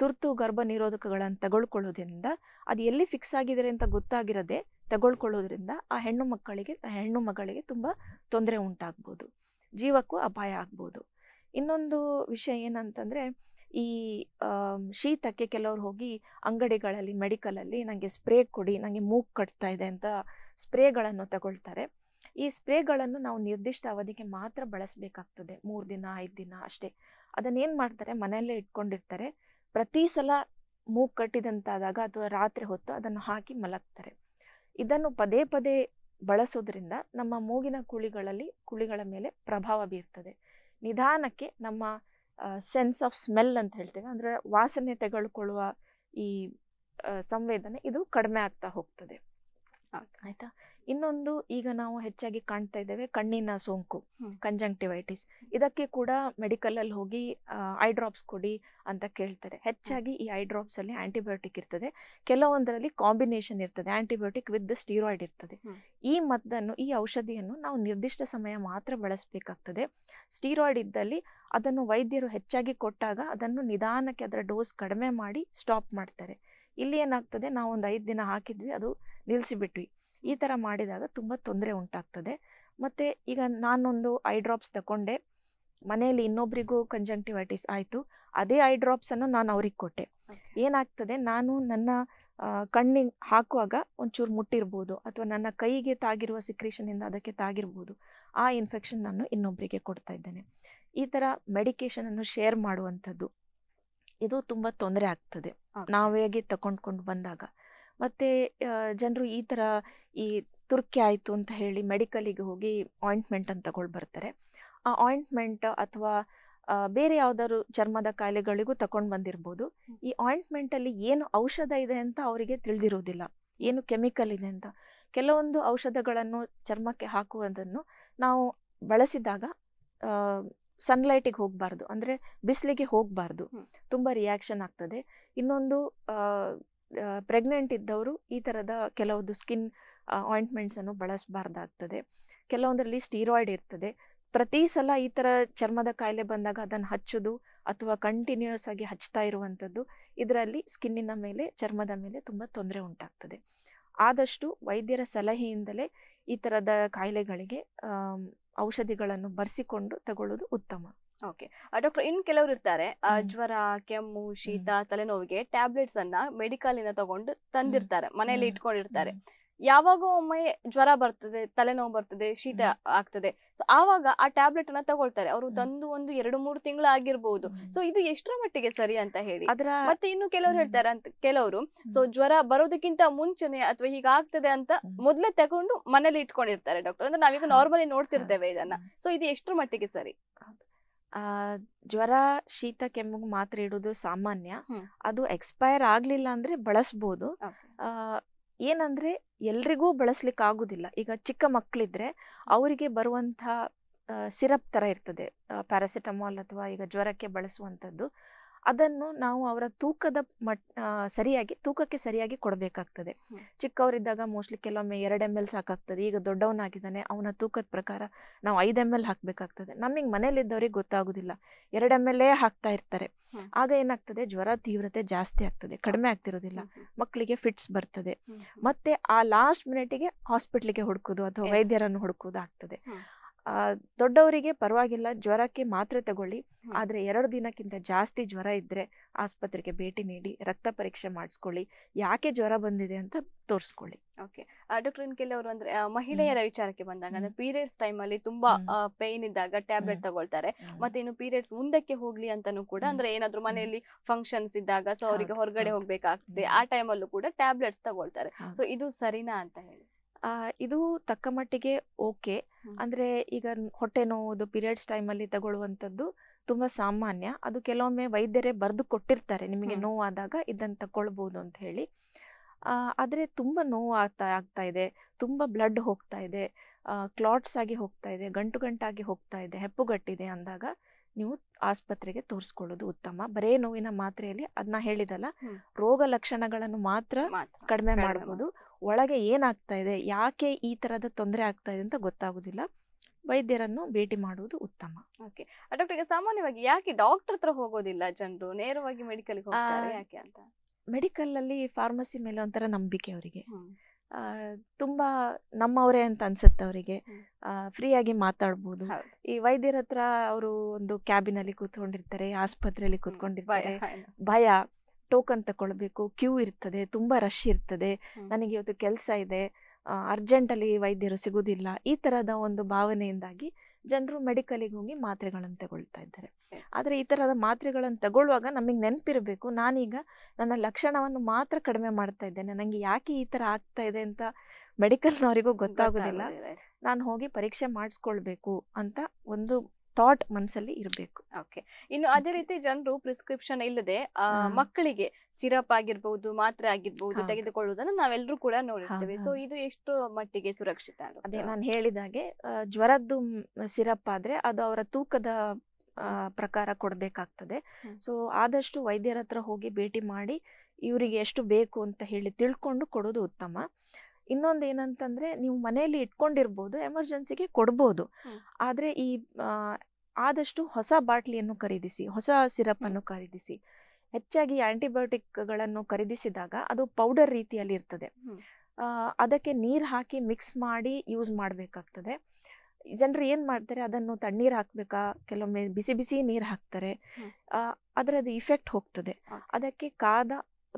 ತುರ್ತು ಗರ್ಭ ನಿರೋಧಕಗಳನ್ನು ತಗೊಳ್ಕೊಳ್ಳೋದ್ರಿಂದ ಅದು ಎಲ್ಲಿ ಫಿಕ್ಸ್ ಆಗಿದೆ ಅಂತ ಗೊತ್ತಾಗಿರದೆ ತಗೊಳ್ಕೊಳ್ಳೋದ್ರಿಂದ ಆ ಹೆಣ್ಣು ಮಕ್ಕಳಿಗೆ ಹೆಣ್ಣು ಮಗಳಿಗೆ ತುಂಬ ತೊಂದರೆ ಉಂಟಾಗ್ಬೋದು ಜೀವಕ್ಕೂ ಅಪಾಯ ಆಗ್ಬೋದು ಇನ್ನೊಂದು ವಿಷಯ ಏನಂತಂದರೆ ಈ ಶೀತಕ್ಕೆ ಕೆಲವರು ಹೋಗಿ ಅಂಗಡಿಗಳಲ್ಲಿ ಮೆಡಿಕಲಲ್ಲಿ ನನಗೆ ಸ್ಪ್ರೇ ಕೊಡಿ ನನಗೆ ಮೂಗ್ ಕಟ್ತಾ ಇದೆ ಅಂತ ಸ್ಪ್ರೇಗಳನ್ನು ತಗೊಳ್ತಾರೆ ಈ ಸ್ಪ್ರೇಗಳನ್ನು ನಾವು ನಿರ್ದಿಷ್ಟ ಅವಧಿಗೆ ಮಾತ್ರ ಬಳಸಬೇಕಾಗ್ತದೆ ಮೂರು ದಿನ ಐದು ದಿನ ಅಷ್ಟೇ ಅದನ್ನೇನು ಮಾಡ್ತಾರೆ ಮನೆಯಲ್ಲೇ ಇಟ್ಕೊಂಡಿರ್ತಾರೆ ಪ್ರತಿ ಸಲ ಮೂಗ್ ಕಟ್ಟಿದಂತಾದಾಗ ಅಥವಾ ರಾತ್ರಿ ಹೊತ್ತು ಅದನ್ನು ಹಾಕಿ ಮಲಗ್ತಾರೆ ಇದನ್ನು ಪದೇ ಪದೇ ಬಳಸೋದ್ರಿಂದ ನಮ್ಮ ಮೂಗಿನ ಕುಳಿಗಳಲ್ಲಿ ಕುಳಿಗಳ ಮೇಲೆ ಪ್ರಭಾವ ಬೀರ್ತದೆ ನಿಧಾನಕ್ಕೆ ನಮ್ಮ ಸೆನ್ಸ್ ಆಫ್ ಸ್ಮೆಲ್ ಅಂತ ಹೇಳ್ತೇವೆ ಅಂದರೆ ವಾಸನೆ ತೆಗೆದುಕೊಳ್ಳುವ ಈ ಸಂವೇದನೆ ಇದು ಕಡಿಮೆ ಆಗ್ತಾ ಹೋಗ್ತದೆ ಆಯ್ತಾ ಇನ್ನೊಂದು ಈಗ ನಾವು ಹೆಚ್ಚಾಗಿ ಕಾಣ್ತಾ ಇದ್ದೇವೆ ಕಣ್ಣಿನ ಸೋಂಕು ಕಂಜಂಕ್ಟಿವೈಟಿಸ್ ಇದಕ್ಕೆ ಕೂಡ ಮೆಡಿಕಲ್ ಅಲ್ಲಿ ಹೋಗಿ ಐ ಡ್ರಾಪ್ಸ್ ಕೊಡಿ ಅಂತ ಕೇಳ್ತಾರೆ ಹೆಚ್ಚಾಗಿ ಈ ಐ ಡ್ರಾಪ್ಸ್ ಅಲ್ಲಿ ಆಂಟಿಬಯೋಟಿಕ್ ಇರ್ತದೆ ಕೆಲವೊಂದರಲ್ಲಿ ಕಾಂಬಿನೇಷನ್ ಇರ್ತದೆ ಆಂಟಿಬಯೋಟಿಕ್ ವಿತ್ ಸ್ಟೀರಾಯ್ಡ್ ಇರ್ತದೆ ಈ ಮದ್ದನ್ನು ಈ ಔಷಧಿಯನ್ನು ನಾವು ನಿರ್ದಿಷ್ಟ ಸಮಯ ಮಾತ್ರ ಬಳಸಬೇಕಾಗ್ತದೆ ಸ್ಟೀರಾಯ್ಡ್ ಇದ್ದಲ್ಲಿ ಅದನ್ನು ವೈದ್ಯರು ಹೆಚ್ಚಾಗಿ ಕೊಟ್ಟಾಗ ಅದನ್ನು ನಿಧಾನಕ್ಕೆ ಅದರ ಡೋಸ್ ಕಡಿಮೆ ಮಾಡಿ ಸ್ಟಾಪ್ ಮಾಡ್ತಾರೆ ಇಲ್ಲಿ ಏನಾಗ್ತದೆ ನಾವು ಒಂದು ಐದು ದಿನ ಹಾಕಿದ್ವಿ ಅದು ನಿಲ್ಲಿಸಿಬಿಟ್ವಿ ಈ ಥರ ಮಾಡಿದಾಗ ತುಂಬ ತೊಂದರೆ ಉಂಟಾಗ್ತದೆ ಮತ್ತು ಈಗ ನಾನೊಂದು ಐ ಡ್ರಾಪ್ಸ್ ತಗೊಂಡೆ ಮನೆಯಲ್ಲಿ ಇನ್ನೊಬ್ರಿಗೂ ಕಂಜಂಕ್ಟಿವೈಟಿಸ್ ಆಯಿತು ಅದೇ ಐ ಡ್ರಾಪ್ಸನ್ನು ನಾನು ಅವ್ರಿಗೆ ಕೊಟ್ಟೆ ಏನಾಗ್ತದೆ ನಾನು ನನ್ನ ಕಣ್ಣಿಗೆ ಹಾಕುವಾಗ ಒಂಚೂರು ಮುಟ್ಟಿರ್ಬೋದು ಅಥವಾ ನನ್ನ ಕೈಗೆ ತಾಗಿರುವ ಸಿಕ್ರೇಷನಿಂದ ಅದಕ್ಕೆ ತಾಗಿರ್ಬೋದು ಆ ಇನ್ಫೆಕ್ಷನ್ ನಾನು ಇನ್ನೊಬ್ಬರಿಗೆ ಕೊಡ್ತಾ ಇದ್ದೇನೆ ಈ ಥರ ಮೆಡಿಕೇಷನನ್ನು ಶೇರ್ ಮಾಡುವಂಥದ್ದು ಇದು ತುಂಬ ತೊಂದರೆ ಆಗ್ತದೆ ನಾವೇಗೆ ತಗೊಂಡ್ಕೊಂಡು ಬಂದಾಗ ಮತ್ತು ಜನರು ಈ ಥರ ಈ ತುರ್ಕಿ ಆಯಿತು ಅಂತ ಹೇಳಿ ಮೆಡಿಕಲಿಗೆ ಹೋಗಿ ಆಯಿಂಟ್ಮೆಂಟನ್ನು ತಗೊಳ್ಳಿ ಬರ್ತಾರೆ ಆ ಆಯಿಂಟ್ಮೆಂಟ್ ಅಥವಾ ಬೇರೆ ಯಾವ್ದಾದ್ರು ಚರ್ಮದ ಕಾಯಿಲೆಗಳಿಗೂ ತಗೊಂಡು ಬಂದಿರ್ಬೋದು ಈ ಆಯಿಂಟ್ಮೆಂಟಲ್ಲಿ ಏನು ಔಷಧ ಇದೆ ಅಂತ ಅವರಿಗೆ ತಿಳಿದಿರುವುದಿಲ್ಲ ಏನು ಕೆಮಿಕಲ್ ಇದೆ ಅಂತ ಕೆಲವೊಂದು ಔಷಧಗಳನ್ನು ಚರ್ಮಕ್ಕೆ ಹಾಕುವುದನ್ನು ನಾವು ಬಳಸಿದಾಗ ಸನ್ಲೈಟಿಗೆ ಹೋಗಬಾರ್ದು ಅಂದರೆ ಬಿಸಿಲಿಗೆ ಹೋಗಬಾರ್ದು ತುಂಬ ರಿಯಾಕ್ಷನ್ ಆಗ್ತದೆ ಇನ್ನೊಂದು ಪ್ರೆಗ್ನೆಂಟ್ ಇದ್ದವರು ಈ ಥರದ ಕೆಲವೊಂದು ಸ್ಕಿನ್ ಆಯಿಂಟ್ಮೆಂಟ್ಸನ್ನು ಬಳಸಬಾರ್ದಾಗ್ತದೆ ಕೆಲವೊಂದರಲ್ಲಿ ಸ್ಟೀರಾಯ್ಡ್ ಇರ್ತದೆ ಪ್ರತಿ ಸಲ ಈ ಥರ ಚರ್ಮದ ಕಾಯಿಲೆ ಬಂದಾಗ ಅದನ್ನು ಹಚ್ಚೋದು ಅಥವಾ ಕಂಟಿನ್ಯೂಸ್ ಆಗಿ ಹಚ್ತಾ ಇರುವಂಥದ್ದು ಇದರಲ್ಲಿ ಸ್ಕಿನ್ನಿನ ಮೇಲೆ ಚರ್ಮದ ಮೇಲೆ ತುಂಬ ತೊಂದರೆ ಉಂಟಾಗ್ತದೆ ಆದಷ್ಟು ವೈದ್ಯರ ಸಲಹೆಯಿಂದಲೇ ಈ ಥರದ ಕಾಯಿಲೆಗಳಿಗೆ ಔಷಧಿಗಳನ್ನು ಬರೆಸಿಕೊಂಡು ತಗೊಳ್ಳೋದು ಉತ್ತಮ ಓಕೆ ಡಾಕ್ಟರ್ ಇನ್ ಕೆಲವರು ಇರ್ತಾರೆ ಆ, ಜ್ವರ ಕೆಮ್ಮು ಶೀತ ತಲೆನೋವಿಗೆ ಟ್ಯಾಬ್ಲೆಟ್ಸ್ ಅನ್ನ ಮೆಡಿಕಲ್ ಇಂದ ತಗೊಂಡು ತಂದಿರ್ತಾರೆ ಮನೆಯಲ್ಲಿ ಇಟ್ಕೊಂಡಿರ್ತಾರೆ ಯಾವಾಗ ಒಮ್ಮೆ ಜ್ವರ ಬರ್ತದೆ ತಲೆನೋವು ಬರ್ತದೆ ಶೀತ ಆಗ್ತದೆ ಸೊ ಆವಾಗ ಆ ಟ್ಯಾಬ್ಲೆಟ್ ಅನ್ನ ತಗೊಳ್ತಾರೆ ಅವರು ತಂದು ಒಂದು ಎರಡು ಮೂರು ತಿಂಗಳು ಆಗಿರ್ಬಹುದು ಸೊ ಇದು ಎಷ್ಟರ ಮಟ್ಟಿಗೆ ಸರಿ ಅಂತ ಹೇಳಿ ಮತ್ತೆ ಇನ್ನು ಕೆಲವರು ಹೇಳ್ತಾರೆ ಅಂತ ಕೆಲವರು ಸೊ ಜ್ವರ ಬರೋದಕ್ಕಿಂತ ಮುಂಚೆನೆ ಅಥವಾ ಹೀಗಾಗ್ತದೆ ಅಂತ ಮೊದಲೇ ಮೊದ್ಲೇ ತಗೊಂಡು ಮನೇಲಿ ಇಟ್ಕೊಂಡಿರ್ತಾರೆ ಡಾಕ್ಟರ್ ಅಂದ್ರೆ ನಾವೀಗ ನಾರ್ಮಲಿ ನೋಡ್ತಿರ್ತೇವೆ ಇದನ್ನ ಸೊ ಇದು ಎಷ್ಟರ ಮಟ್ಟಿಗೆ ಸರಿ ಜ್ವರ ಶೀತ ಕೆಮ್ಮಿಗೆ ಮಾತ್ರ ಇಡೋದು ಸಾಮಾನ್ಯ ಅದು ಎಕ್ಸ್ಪೈರ್ ಆಗ್ಲಿಲ್ಲ ಅಂದ್ರೆ ಬಳಸ್ಬೋದು ಏನಂದ್ರೆ ಎಲ್ರಿಗೂ ಬಳಸ್ಲಿಕ್ಕೆ ಆಗುದಿಲ್ಲ ಈಗ ಚಿಕ್ಕ ಮಕ್ಕಳಿದ್ರೆ ಅವರಿಗೆ ಬರುವಂತಹ ಸಿರಪ್ ತರ ಇರ್ತದೆ ಪ್ಯಾರಾಸಿಟಮಾಲ್ ಅಥವಾ ಈಗ ಜ್ವರಕ್ಕೆ ಬಳಸುವಂಥದ್ದು ಅದನ್ನು ನಾವು ಅವರ ತೂಕದ ಮಟ್ ಸರಿಯಾಗಿ ತೂಕಕ್ಕೆ ಸರಿಯಾಗಿ ಕೊಡಬೇಕಾಗ್ತದೆ ಚಿಕ್ಕವರಿದ್ದಾಗ ಮೋಸ್ಟ್ಲಿ ಕೆಲವೊಮ್ಮೆ ಎರಡು ಎಮ್ ಎಲ್ ಸಾಕಾಗ್ತದೆ ಈಗ ದೊಡ್ಡವನಾಗಿದ್ದಾನೆ ಅವನ ತೂಕದ ಪ್ರಕಾರ ನಾವು ಐದು ಎಮ್ ಎಲ್ ಹಾಕಬೇಕಾಗ್ತದೆ ನಮಗೆ ಮನೇಲಿದ್ದವ್ರಿಗೆ ಗೊತ್ತಾಗೋದಿಲ್ಲ ಎರಡು ಎಮ್ ಎಲ್ ಹಾಕ್ತಾ ಇರ್ತಾರೆ ಆಗ ಏನಾಗ್ತದೆ ಜ್ವರ ತೀವ್ರತೆ ಜಾಸ್ತಿ ಆಗ್ತದೆ ಕಡಿಮೆ ಆಗ್ತಿರೋದಿಲ್ಲ ಮಕ್ಕಳಿಗೆ ಫಿಟ್ಸ್ ಬರ್ತದೆ ಮತ್ತೆ ಆ ಲಾಸ್ಟ್ ಮಿನಿಟಿಗೆ ಹಾಸ್ಪಿಟ್ಲಿಗೆ ಹುಡುಕೋದು ಅಥವಾ ವೈದ್ಯರನ್ನು ಹುಡುಕೋದು ಆಗ್ತದೆ ದೊಡ್ಡವರಿಗೆ ಪರವಾಗಿಲ್ಲ ಜ್ವರಕ್ಕೆ ಮಾತ್ರೆ ತಗೊಳ್ಳಿ ಆದರೆ ಎರಡು ದಿನಕ್ಕಿಂತ ಜಾಸ್ತಿ ಜ್ವರ ಇದ್ದರೆ ಆಸ್ಪತ್ರೆಗೆ ಭೇಟಿ ನೀಡಿ ರಕ್ತ ಪರೀಕ್ಷೆ ಮಾಡಿಸ್ಕೊಳ್ಳಿ ಯಾಕೆ ಜ್ವರ ಬಂದಿದೆ ಅಂತ ತೋರಿಸ್ಕೊಳ್ಳಿ ಓಕೆ ಡಾಕ್ಟರ್ ಕೆಲವರು ಅಂದ್ರೆ ಮಹಿಳೆಯರ ವಿಚಾರಕ್ಕೆ ಬಂದಾಗ ಅಂದ್ರೆ ಪೀರಿಯಡ್ಸ್ ಟೈಮಲ್ಲಿ ತುಂಬಾ ಪೇಯ್ನ್ ಇದ್ದಾಗ ಟ್ಯಾಬ್ಲೆಟ್ ತಗೊಳ್ತಾರೆ ಮತ್ತೆ ಇನ್ನು ಪೀರಿಯಡ್ಸ್ ಮುಂದಕ್ಕೆ ಹೋಗ್ಲಿ ಅಂತಾನು ಕೂಡ ಅಂದ್ರೆ ಏನಾದರೂ ಮನೆಯಲ್ಲಿ ಫಂಕ್ಷನ್ಸ್ ಇದ್ದಾಗ ಸೊ ಅವರಿಗೆ ಹೊರಗಡೆ ಹೋಗ್ಬೇಕಾಗ್ತದೆ ಆ ಟೈಮಲ್ಲೂ ಕೂಡ ಟ್ಯಾಬ್ಲೆಟ್ಸ್ ತಗೊಳ್ತಾರೆ ಸೊ ಇದು ಸರಿನಾ ಅಂತ ಹೇಳಿ ಇದು ತಕ್ಕ ಮಟ್ಟಿಗೆ ಓಕೆ ಅಂದ್ರೆ ಈಗ ಹೊಟ್ಟೆ ನೋವು ಪೀರಿಯಡ್ಸ್ ಟೈಮ್ ಅಲ್ಲಿ ತಗೊಳ್ಳುವಂಥದ್ದು ತುಂಬಾ ಸಾಮಾನ್ಯ ಅದು ಕೆಲವೊಮ್ಮೆ ವೈದ್ಯರೇ ಬರೆದು ಕೊಟ್ಟಿರ್ತಾರೆ ನಿಮಗೆ ನೋವಾದಾಗ ಇದನ್ನ ತಕೊಳ್ಬಹುದು ಅಂತ ಹೇಳಿ ಆದ್ರೆ ತುಂಬಾ ನೋವು ಆಗ್ತಾ ಆಗ್ತಾ ಇದೆ ತುಂಬಾ ಬ್ಲಡ್ ಹೋಗ್ತಾ ಇದೆ ಕ್ಲಾಟ್ಸ್ ಆಗಿ ಹೋಗ್ತಾ ಇದೆ ಗಂಟು ಗಂಟಾಗಿ ಹೋಗ್ತಾ ಇದೆ ಹೆಪ್ಪುಗಟ್ಟಿದೆ ಅಂದಾಗ ನೀವು ಆಸ್ಪತ್ರೆಗೆ ತೋರಿಸ್ಕೊಳ್ಳೋದು ಉತ್ತಮ ಬರೇ ನೋವಿನ ಮಾತ್ರೆಯಲ್ಲಿ ಅದನ್ನ ಹೇಳಿದಲ್ಲ ರೋಗ ಲಕ್ಷಣಗಳನ್ನು ಮಾತ್ರ ಕಡಿಮೆ ಮಾಡಬಹುದು ಒಳಗೆ ಏನಾಗ್ತಾ ಇದೆ ಯಾಕೆ ಈ ತರದ ತೊಂದರೆ ಆಗ್ತಾ ಇದೆ ಅಂತ ಗೊತ್ತಾಗುದಿಲ್ಲ ವೈದ್ಯರನ್ನು ಭೇಟಿ ಮಾಡುವುದು ಉತ್ತಮ ಓಕೆ ಡಾಕ್ಟರ್ ಈಗ ಸಾಮಾನ್ಯವಾಗಿ ಯಾಕೆ ಡಾಕ್ಟರ್ ಹತ್ರ ಹೋಗೋದಿಲ್ಲ ಜನರು ನೇರವಾಗಿ ಮೆಡಿಕಲ್ ಯಾಕೆ ಅಂತ ಅಲ್ಲಿ ಫಾರ್ಮಸಿ ಮೇಲೆ ಒಂಥರ ನಂಬಿಕೆ ಅವರಿಗೆ ತುಂಬಾ ನಮ್ಮವರೇ ಅಂತ ಅನ್ಸುತ್ತೆ ಅವರಿಗೆ ಫ್ರೀಯಾಗಿ ಮಾತಾಡ್ಬೋದು ಈ ವೈದ್ಯರ ಹತ್ರ ಅವರು ಒಂದು ಕ್ಯಾಬಿನಲ್ಲಿ ಕೂತ್ಕೊಂಡಿರ್ತಾರೆ ಆಸ್ಪತ್ರೆಯಲ್ಲಿ ಕೂತ್ಕೊಂಡಿರ್ತಾರೆ ಭಯ ಟೋಕನ್ ತಗೊಳ್ಬೇಕು ಕ್ಯೂ ಇರ್ತದೆ ತುಂಬ ರಶ್ ಇರ್ತದೆ ನನಗೆ ಇವತ್ತು ಕೆಲಸ ಇದೆ ಅರ್ಜೆಂಟಲ್ಲಿ ವೈದ್ಯರು ಸಿಗುವುದಿಲ್ಲ ಈ ಥರದ ಒಂದು ಭಾವನೆಯಿಂದಾಗಿ ಜನರು ಮೆಡಿಕಲಿಗೆ ಹೋಗಿ ಮಾತ್ರೆಗಳನ್ನು ತಗೊಳ್ತಾ ಇದ್ದಾರೆ ಆದರೆ ಈ ಥರದ ಮಾತ್ರೆಗಳನ್ನು ತಗೊಳ್ಳುವಾಗ ನಮಗೆ ನೆನಪಿರಬೇಕು ನಾನೀಗ ನನ್ನ ಲಕ್ಷಣವನ್ನು ಮಾತ್ರ ಕಡಿಮೆ ಮಾಡ್ತಾ ಇದ್ದೇನೆ ನನಗೆ ಯಾಕೆ ಈ ಥರ ಆಗ್ತಾ ಇದೆ ಅಂತ ಮೆಡಿಕಲ್ನವರಿಗೂ ಗೊತ್ತಾಗೋದಿಲ್ಲ ನಾನು ಹೋಗಿ ಪರೀಕ್ಷೆ ಮಾಡಿಸ್ಕೊಳ್ಬೇಕು ಅಂತ ಒಂದು ಥಾಟ್ ಮನಸ್ಸಲ್ಲಿ ಇರಬೇಕು ಓಕೆ ಇನ್ನು ಅದೇ ರೀತಿ ಜನರು ಪ್ರಿಸ್ಕ್ರಿಪ್ಷನ್ ಇಲ್ಲದೆ ಮಕ್ಕಳಿಗೆ ಸಿರಪ್ ಆಗಿರ್ಬಹುದು ಮಾತ್ರೆ ಆಗಿರ್ಬಹುದು ತೆಗೆದುಕೊಳ್ಳುವುದನ್ನು ನಾವೆಲ್ಲರೂ ಕೂಡ ನೋಡಿರ್ತೇವೆ ಸೊ ಇದು ಎಷ್ಟು ಮಟ್ಟಿಗೆ ಸುರಕ್ಷಿತ ಅದೇ ನಾನು ಹೇಳಿದಾಗೆ ಜ್ವರದ್ದು ಸಿರಪ್ ಆದ್ರೆ ಅದು ಅವರ ತೂಕದ ಪ್ರಕಾರ ಕೊಡಬೇಕಾಗ್ತದೆ ಸೊ ಆದಷ್ಟು ವೈದ್ಯರ ಹತ್ರ ಹೋಗಿ ಭೇಟಿ ಮಾಡಿ ಇವರಿಗೆ ಎಷ್ಟು ಬೇಕು ಅಂತ ಹೇಳಿ ತಿಳ್ಕೊಂಡು ಕೊಡೋದು ಉತ್ತಮ ಇನ್ನೊಂದು ಏನಂತಂದ್ರೆ ನೀವು ಮನೆಯಲ್ಲಿ ಇಟ್ಕೊಂಡಿರ್ಬೋದು ಎಮರ್ಜೆನ್ಸಿಗೆ ಕೊಡ್ಬೋದು ಆದ್ರೆ ಈ ಆದಷ್ಟು ಹೊಸ ಬಾಟ್ಲಿಯನ್ನು ಖರೀದಿಸಿ ಹೊಸ ಸಿರಪ್ಪನ್ನು ಖರೀದಿಸಿ ಹೆಚ್ಚಾಗಿ ಆ್ಯಂಟಿಬಯೋಟಿಕ್ಗಳನ್ನು ಖರೀದಿಸಿದಾಗ ಅದು ಪೌಡರ್ ರೀತಿಯಲ್ಲಿ ಇರ್ತದೆ ಅದಕ್ಕೆ ನೀರು ಹಾಕಿ ಮಿಕ್ಸ್ ಮಾಡಿ ಯೂಸ್ ಮಾಡಬೇಕಾಗ್ತದೆ ಜನರು ಏನು ಮಾಡ್ತಾರೆ ಅದನ್ನು ತಣ್ಣೀರು ಹಾಕಬೇಕಾ ಕೆಲವೊಮ್ಮೆ ಬಿಸಿ ಬಿಸಿ ನೀರು ಹಾಕ್ತಾರೆ ಅದರದ್ದು ಇಫೆಕ್ಟ್ ಹೋಗ್ತದೆ ಅದಕ್ಕೆ ಕಾದ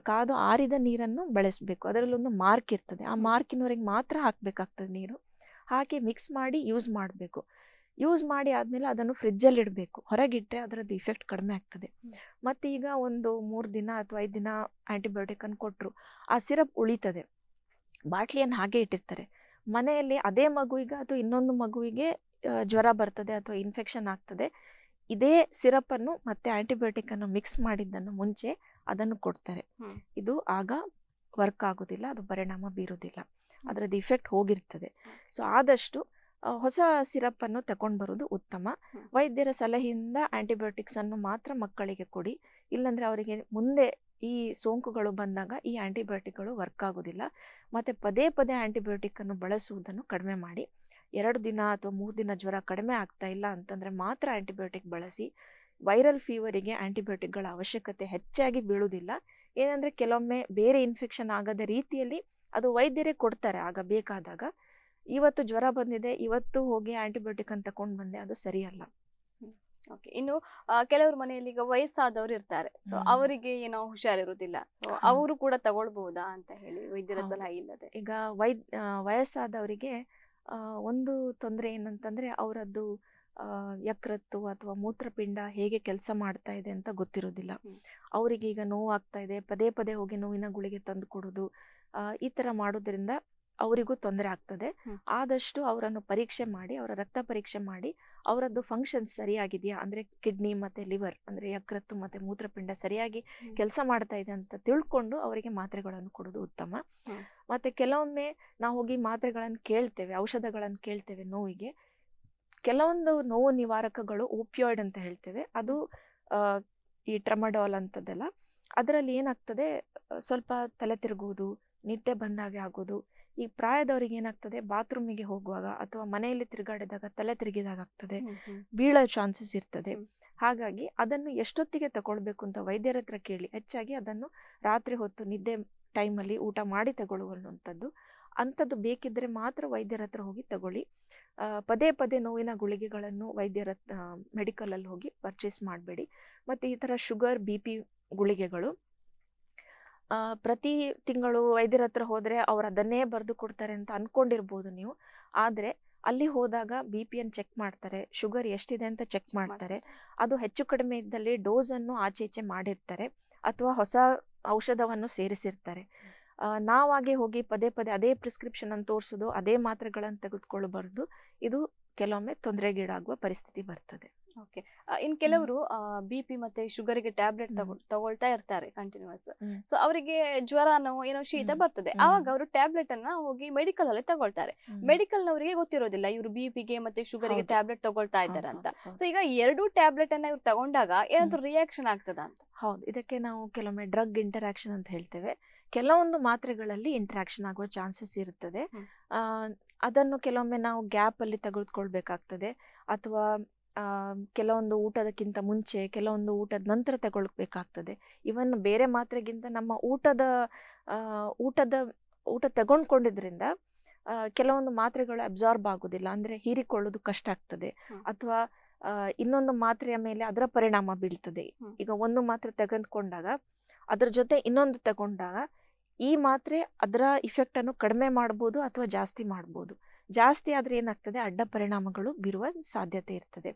ಕಾದು ಆರಿದ ನೀರನ್ನು ಬಳಸಬೇಕು ಅದರಲ್ಲೊಂದು ಮಾರ್ಕ್ ಇರ್ತದೆ ಆ ಮಾರ್ಕಿನವರೆಗೆ ಮಾತ್ರ ಹಾಕಬೇಕಾಗ್ತದೆ ನೀರು ಹಾಕಿ ಮಿಕ್ಸ್ ಮಾಡಿ ಯೂಸ್ ಮಾಡಬೇಕು ಯೂಸ್ ಮಾಡಿ ಆದಮೇಲೆ ಅದನ್ನು ಫ್ರಿಜ್ಜಲ್ಲಿ ಇಡಬೇಕು ಹೊರಗಿಟ್ಟರೆ ಅದರದ್ದು ಇಫೆಕ್ಟ್ ಕಡಿಮೆ ಆಗ್ತದೆ ಮತ್ತೀಗ ಈಗ ಒಂದು ಮೂರು ದಿನ ಅಥವಾ ಐದು ದಿನ ಅನ್ನು ಕೊಟ್ಟರು ಆ ಸಿರಪ್ ಉಳಿತದೆ ಬಾಟ್ಲಿಯನ್ನು ಹಾಗೆ ಇಟ್ಟಿರ್ತಾರೆ ಮನೆಯಲ್ಲಿ ಅದೇ ಮಗುವಿಗೆ ಅಥವಾ ಇನ್ನೊಂದು ಮಗುವಿಗೆ ಜ್ವರ ಬರ್ತದೆ ಅಥವಾ ಇನ್ಫೆಕ್ಷನ್ ಆಗ್ತದೆ ಇದೇ ಸಿರಪನ್ನು ಮತ್ತೆ ಅನ್ನು ಮಿಕ್ಸ್ ಮಾಡಿದ್ದನ್ನು ಮುಂಚೆ ಅದನ್ನು ಕೊಡ್ತಾರೆ ಇದು ಆಗ ವರ್ಕ್ ಆಗೋದಿಲ್ಲ ಅದು ಪರಿಣಾಮ ಬೀರೋದಿಲ್ಲ ಅದರದ್ದು ಇಫೆಕ್ಟ್ ಹೋಗಿರ್ತದೆ ಸೊ ಆದಷ್ಟು ಹೊಸ ಸಿರಪ್ ಅನ್ನು ತಗೊಂಡು ಬರೋದು ಉತ್ತಮ ವೈದ್ಯರ ಸಲಹೆಯಿಂದ ಆಂಟಿಬಯೋಟಿಕ್ಸ್ ಅನ್ನು ಮಾತ್ರ ಮಕ್ಕಳಿಗೆ ಕೊಡಿ ಇಲ್ಲಾಂದ್ರೆ ಅವರಿಗೆ ಮುಂದೆ ಈ ಸೋಂಕುಗಳು ಬಂದಾಗ ಈ ಆಂಟಿಬಯೋಟಿಕ್ಗಳು ವರ್ಕ್ ಆಗೋದಿಲ್ಲ ಮತ್ತು ಪದೇ ಪದೇ ಅನ್ನು ಬಳಸುವುದನ್ನು ಕಡಿಮೆ ಮಾಡಿ ಎರಡು ದಿನ ಅಥವಾ ಮೂರು ದಿನ ಜ್ವರ ಕಡಿಮೆ ಆಗ್ತಾ ಇಲ್ಲ ಅಂತಂದರೆ ಮಾತ್ರ ಆಂಟಿಬಯೋಟಿಕ್ ಬಳಸಿ ವೈರಲ್ ಫೀವರಿಗೆ ಆಂಟಿಬಯೋಟಿಕ್ಗಳ ಅವಶ್ಯಕತೆ ಹೆಚ್ಚಾಗಿ ಬೀಳುವುದಿಲ್ಲ ಏನಂದ್ರೆ ಕೆಲವೊಮ್ಮೆ ಬೇರೆ ಇನ್ಫೆಕ್ಷನ್ ಆಗದ ರೀತಿಯಲ್ಲಿ ಅದು ವೈದ್ಯರೇ ಕೊಡ್ತಾರೆ ಆಗ ಬೇಕಾದಾಗ ಇವತ್ತು ಜ್ವರ ಬಂದಿದೆ ಇವತ್ತು ಹೋಗಿ ಆಂಟಿಬಯೋಟಿಕ್ ಅಂತ ತಕೊಂಡ್ ಬಂದೆ ಅದು ಸರಿಯಲ್ಲ ಓಕೆ ಇನ್ನು ಕೆಲವರು ಮನೆಯಲ್ಲಿ ಈಗ ವಯಸ್ಸಾದವರು ಇರ್ತಾರೆ ಸೊ ಅವರಿಗೆ ಏನೋ ಹುಷಾರಿರುವುದಿಲ್ಲ ಸೊ ಅವರು ಕೂಡ ತಗೊಳ್ಬಹುದಾ ಅಂತ ಹೇಳಿ ವೈದ್ಯರ ಸಲಹೆ ಇಲ್ಲದೆ ಈಗ ವೈದ್ ವಯಸ್ಸಾದವರಿಗೆ ಒಂದು ತೊಂದರೆ ಏನಂತಂದ್ರೆ ಅವರದ್ದು ಯಕೃತ್ತು ಅಥವಾ ಮೂತ್ರಪಿಂಡ ಹೇಗೆ ಕೆಲಸ ಮಾಡ್ತಾ ಇದೆ ಅಂತ ಗೊತ್ತಿರೋದಿಲ್ಲ ಅವರಿಗೆ ಈಗ ನೋವಾಗ್ತಾ ಇದೆ ಪದೇ ಪದೇ ಹೋಗಿ ನೋವಿನ ಗುಳಿಗೆ ತಂದು ಕೊಡೋದು ಈ ಥರ ಮಾಡೋದ್ರಿಂದ ಅವರಿಗೂ ತೊಂದರೆ ಆಗ್ತದೆ ಆದಷ್ಟು ಅವರನ್ನು ಪರೀಕ್ಷೆ ಮಾಡಿ ಅವರ ರಕ್ತ ಪರೀಕ್ಷೆ ಮಾಡಿ ಅವರದ್ದು ಫಂಕ್ಷನ್ ಸರಿಯಾಗಿದೆಯಾ ಅಂದ್ರೆ ಕಿಡ್ನಿ ಮತ್ತೆ ಲಿವರ್ ಅಂದ್ರೆ ಯಕೃತ್ತು ಮತ್ತೆ ಮೂತ್ರಪಿಂಡ ಸರಿಯಾಗಿ ಕೆಲಸ ಮಾಡ್ತಾ ಇದೆ ಅಂತ ತಿಳ್ಕೊಂಡು ಅವರಿಗೆ ಮಾತ್ರೆಗಳನ್ನು ಕೊಡೋದು ಉತ್ತಮ ಮತ್ತೆ ಕೆಲವೊಮ್ಮೆ ನಾವು ಹೋಗಿ ಮಾತ್ರೆಗಳನ್ನು ಕೇಳ್ತೇವೆ ಔಷಧಗಳನ್ನು ಕೇಳ್ತೇವೆ ನೋವಿಗೆ ಕೆಲವೊಂದು ನೋವು ನಿವಾರಕಗಳು ಓಪಿಯಾಯ್ಡ್ ಅಂತ ಹೇಳ್ತೇವೆ ಅದು ಈ ಟ್ರಮಡಾಲ್ ಅಂತದೆಲ್ಲ ಅದರಲ್ಲಿ ಏನಾಗ್ತದೆ ಸ್ವಲ್ಪ ತಲೆ ತಿರುಗುವುದು ನಿದ್ದೆ ಬಂದಾಗೆ ಆಗೋದು ಈ ಪ್ರಾಯದವ್ರಿಗೆ ಏನಾಗ್ತದೆ ಬಾತ್ರೂಮಿಗೆ ಹೋಗುವಾಗ ಅಥವಾ ಮನೆಯಲ್ಲಿ ತಿರುಗಾಡಿದಾಗ ತಲೆ ತಿರುಗಿದಾಗ ಆಗ್ತದೆ ಬೀಳೋ ಚಾನ್ಸಸ್ ಇರ್ತದೆ ಹಾಗಾಗಿ ಅದನ್ನು ಎಷ್ಟೊತ್ತಿಗೆ ತಗೊಳ್ಬೇಕು ಅಂತ ವೈದ್ಯರ ಹತ್ರ ಕೇಳಿ ಹೆಚ್ಚಾಗಿ ಅದನ್ನು ರಾತ್ರಿ ಹೊತ್ತು ನಿದ್ದೆ ಟೈಮಲ್ಲಿ ಊಟ ಮಾಡಿ ತಗೊಳ್ಳುವಂಥದ್ದು ಅಂಥದ್ದು ಬೇಕಿದ್ದರೆ ಮಾತ್ರ ವೈದ್ಯರ ಹತ್ರ ಹೋಗಿ ತಗೊಳ್ಳಿ ಪದೇ ಪದೇ ನೋವಿನ ಗುಳಿಗೆಗಳನ್ನು ವೈದ್ಯರ ಮೆಡಿಕಲಲ್ಲಿ ಹೋಗಿ ಪರ್ಚೇಸ್ ಮಾಡಬೇಡಿ ಮತ್ತು ಈ ಥರ ಶುಗರ್ ಬಿ ಪಿ ಗುಳಿಗೆಗಳು ಪ್ರತಿ ತಿಂಗಳು ವೈದ್ಯರ ಹತ್ರ ಹೋದರೆ ಅವ್ರು ಅದನ್ನೇ ಬರೆದು ಕೊಡ್ತಾರೆ ಅಂತ ಅಂದ್ಕೊಂಡಿರ್ಬೋದು ನೀವು ಆದರೆ ಅಲ್ಲಿ ಹೋದಾಗ ಬಿ ಪಿಯನ್ನು ಚೆಕ್ ಮಾಡ್ತಾರೆ ಶುಗರ್ ಎಷ್ಟಿದೆ ಅಂತ ಚೆಕ್ ಮಾಡ್ತಾರೆ ಅದು ಹೆಚ್ಚು ಕಡಿಮೆ ಇದ್ದಲ್ಲಿ ಡೋಸನ್ನು ಆಚೆ ಈಚೆ ಮಾಡಿರ್ತಾರೆ ಅಥವಾ ಹೊಸ ಔಷಧವನ್ನು ಸೇರಿಸಿರ್ತಾರೆ ನಾವಾಗೆ ಹೋಗಿ ಪದೇ ಪದೇ ಅದೇ ಪ್ರಿಸ್ಕ್ರಿಪ್ಷನ್ ಅನ್ನು ತೋರಿಸೋದು ಅದೇ ಮಾತ್ರೆಗಳನ್ನು ತೆಗೆದುಕೊಳ್ಳಬಾರ್ದು ಇದು ಕೆಲವೊಮ್ಮೆ ತೊಂದರೆಗೀಡಾಗುವ ಪರಿಸ್ಥಿತಿ ಬರ್ತದೆ ಓಕೆ uh, ಇನ್ ಕೆಲವರು ಬಿ ಪಿ ಮತ್ತೆ ಗೆ ಟ್ಯಾಬ್ಲೆಟ್ ತಗೊಳ್ತಾ ಇರ್ತಾರೆ ಕಂಟಿನ್ಯೂಸ್ ಸೊ ಅವರಿಗೆ ಜ್ವರ ಏನೋ ಶೀತ ಬರ್ತದೆ ಆವಾಗ ಅವರು ಟ್ಯಾಬ್ಲೆಟ್ ಅನ್ನ ಹೋಗಿ ಮೆಡಿಕಲ್ ಅಲ್ಲಿ ತಗೊಳ್ತಾರೆ ಮೆಡಿಕಲ್ ನವರಿಗೆ ಗೊತ್ತಿರೋದಿಲ್ಲ ಇವರು ಬಿ ಗೆ ಮತ್ತೆ ಗೆ ಟ್ಯಾಬ್ಲೆಟ್ ತಗೊಳ್ತಾ ಇದ್ದಾರೆ ಅಂತ ಸೊ ಈಗ ಎರಡು ಟ್ಯಾಬ್ಲೆಟ್ ಅನ್ನ ಇವ್ರು ತಗೊಂಡಾಗ ಏನಾದ್ರು ರಿಯಾಕ್ಷನ್ ಆಗ್ತದ ಅಂತ ಹೌದು ಇದಕ್ಕೆ ನಾವು ಕೆಲವೊಮ್ಮೆ ಡ್ರಗ್ ಇಂಟರಾಕ್ಷನ್ ಅಂತ ಹೇಳ್ತೇವೆ ಕೆಲವೊಂದು ಮಾತ್ರೆಗಳಲ್ಲಿ ಇಂಟ್ರಾಕ್ಷನ್ ಆಗುವ ಚಾನ್ಸಸ್ ಇರುತ್ತದೆ ಅದನ್ನು ಕೆಲವೊಮ್ಮೆ ನಾವು ಗ್ಯಾಪ್ ಅಲ್ಲಿ ತೆಗೆದುಕೊಳ್ಬೇಕಾಗ್ತದೆ ಅಥವಾ ಕೆಲವೊಂದು ಊಟದಕ್ಕಿಂತ ಮುಂಚೆ ಕೆಲವೊಂದು ಊಟದ ನಂತರ ತಗೊಳ್ಬೇಕಾಗ್ತದೆ ಇವನ್ ಬೇರೆ ಮಾತ್ರೆಗಿಂತ ನಮ್ಮ ಊಟದ ಊಟದ ಊಟ ತಗೊಂಡ್ಕೊಂಡಿದ್ರಿಂದ ಕೆಲವೊಂದು ಮಾತ್ರೆಗಳು ಅಬ್ಸಾರ್ಬ್ ಆಗೋದಿಲ್ಲ ಅಂದ್ರೆ ಹೀರಿಕೊಳ್ಳೋದು ಕಷ್ಟ ಆಗ್ತದೆ ಅಥವಾ ಇನ್ನೊಂದು ಮಾತ್ರೆಯ ಮೇಲೆ ಅದರ ಪರಿಣಾಮ ಬೀಳ್ತದೆ ಈಗ ಒಂದು ಮಾತ್ರೆ ತೆಗೆದುಕೊಂಡಾಗ ಅದ್ರ ಜೊತೆ ಇನ್ನೊಂದು ತಗೊಂಡಾಗ ಈ ಮಾತ್ರೆ ಅದರ ಇಫೆಕ್ಟನ್ನು ಕಡಿಮೆ ಮಾಡ್ಬೋದು ಅಥವಾ ಜಾಸ್ತಿ ಮಾಡ್ಬೋದು ಜಾಸ್ತಿ ಆದರೆ ಏನಾಗ್ತದೆ ಅಡ್ಡ ಪರಿಣಾಮಗಳು ಬೀರುವ ಸಾಧ್ಯತೆ ಇರ್ತದೆ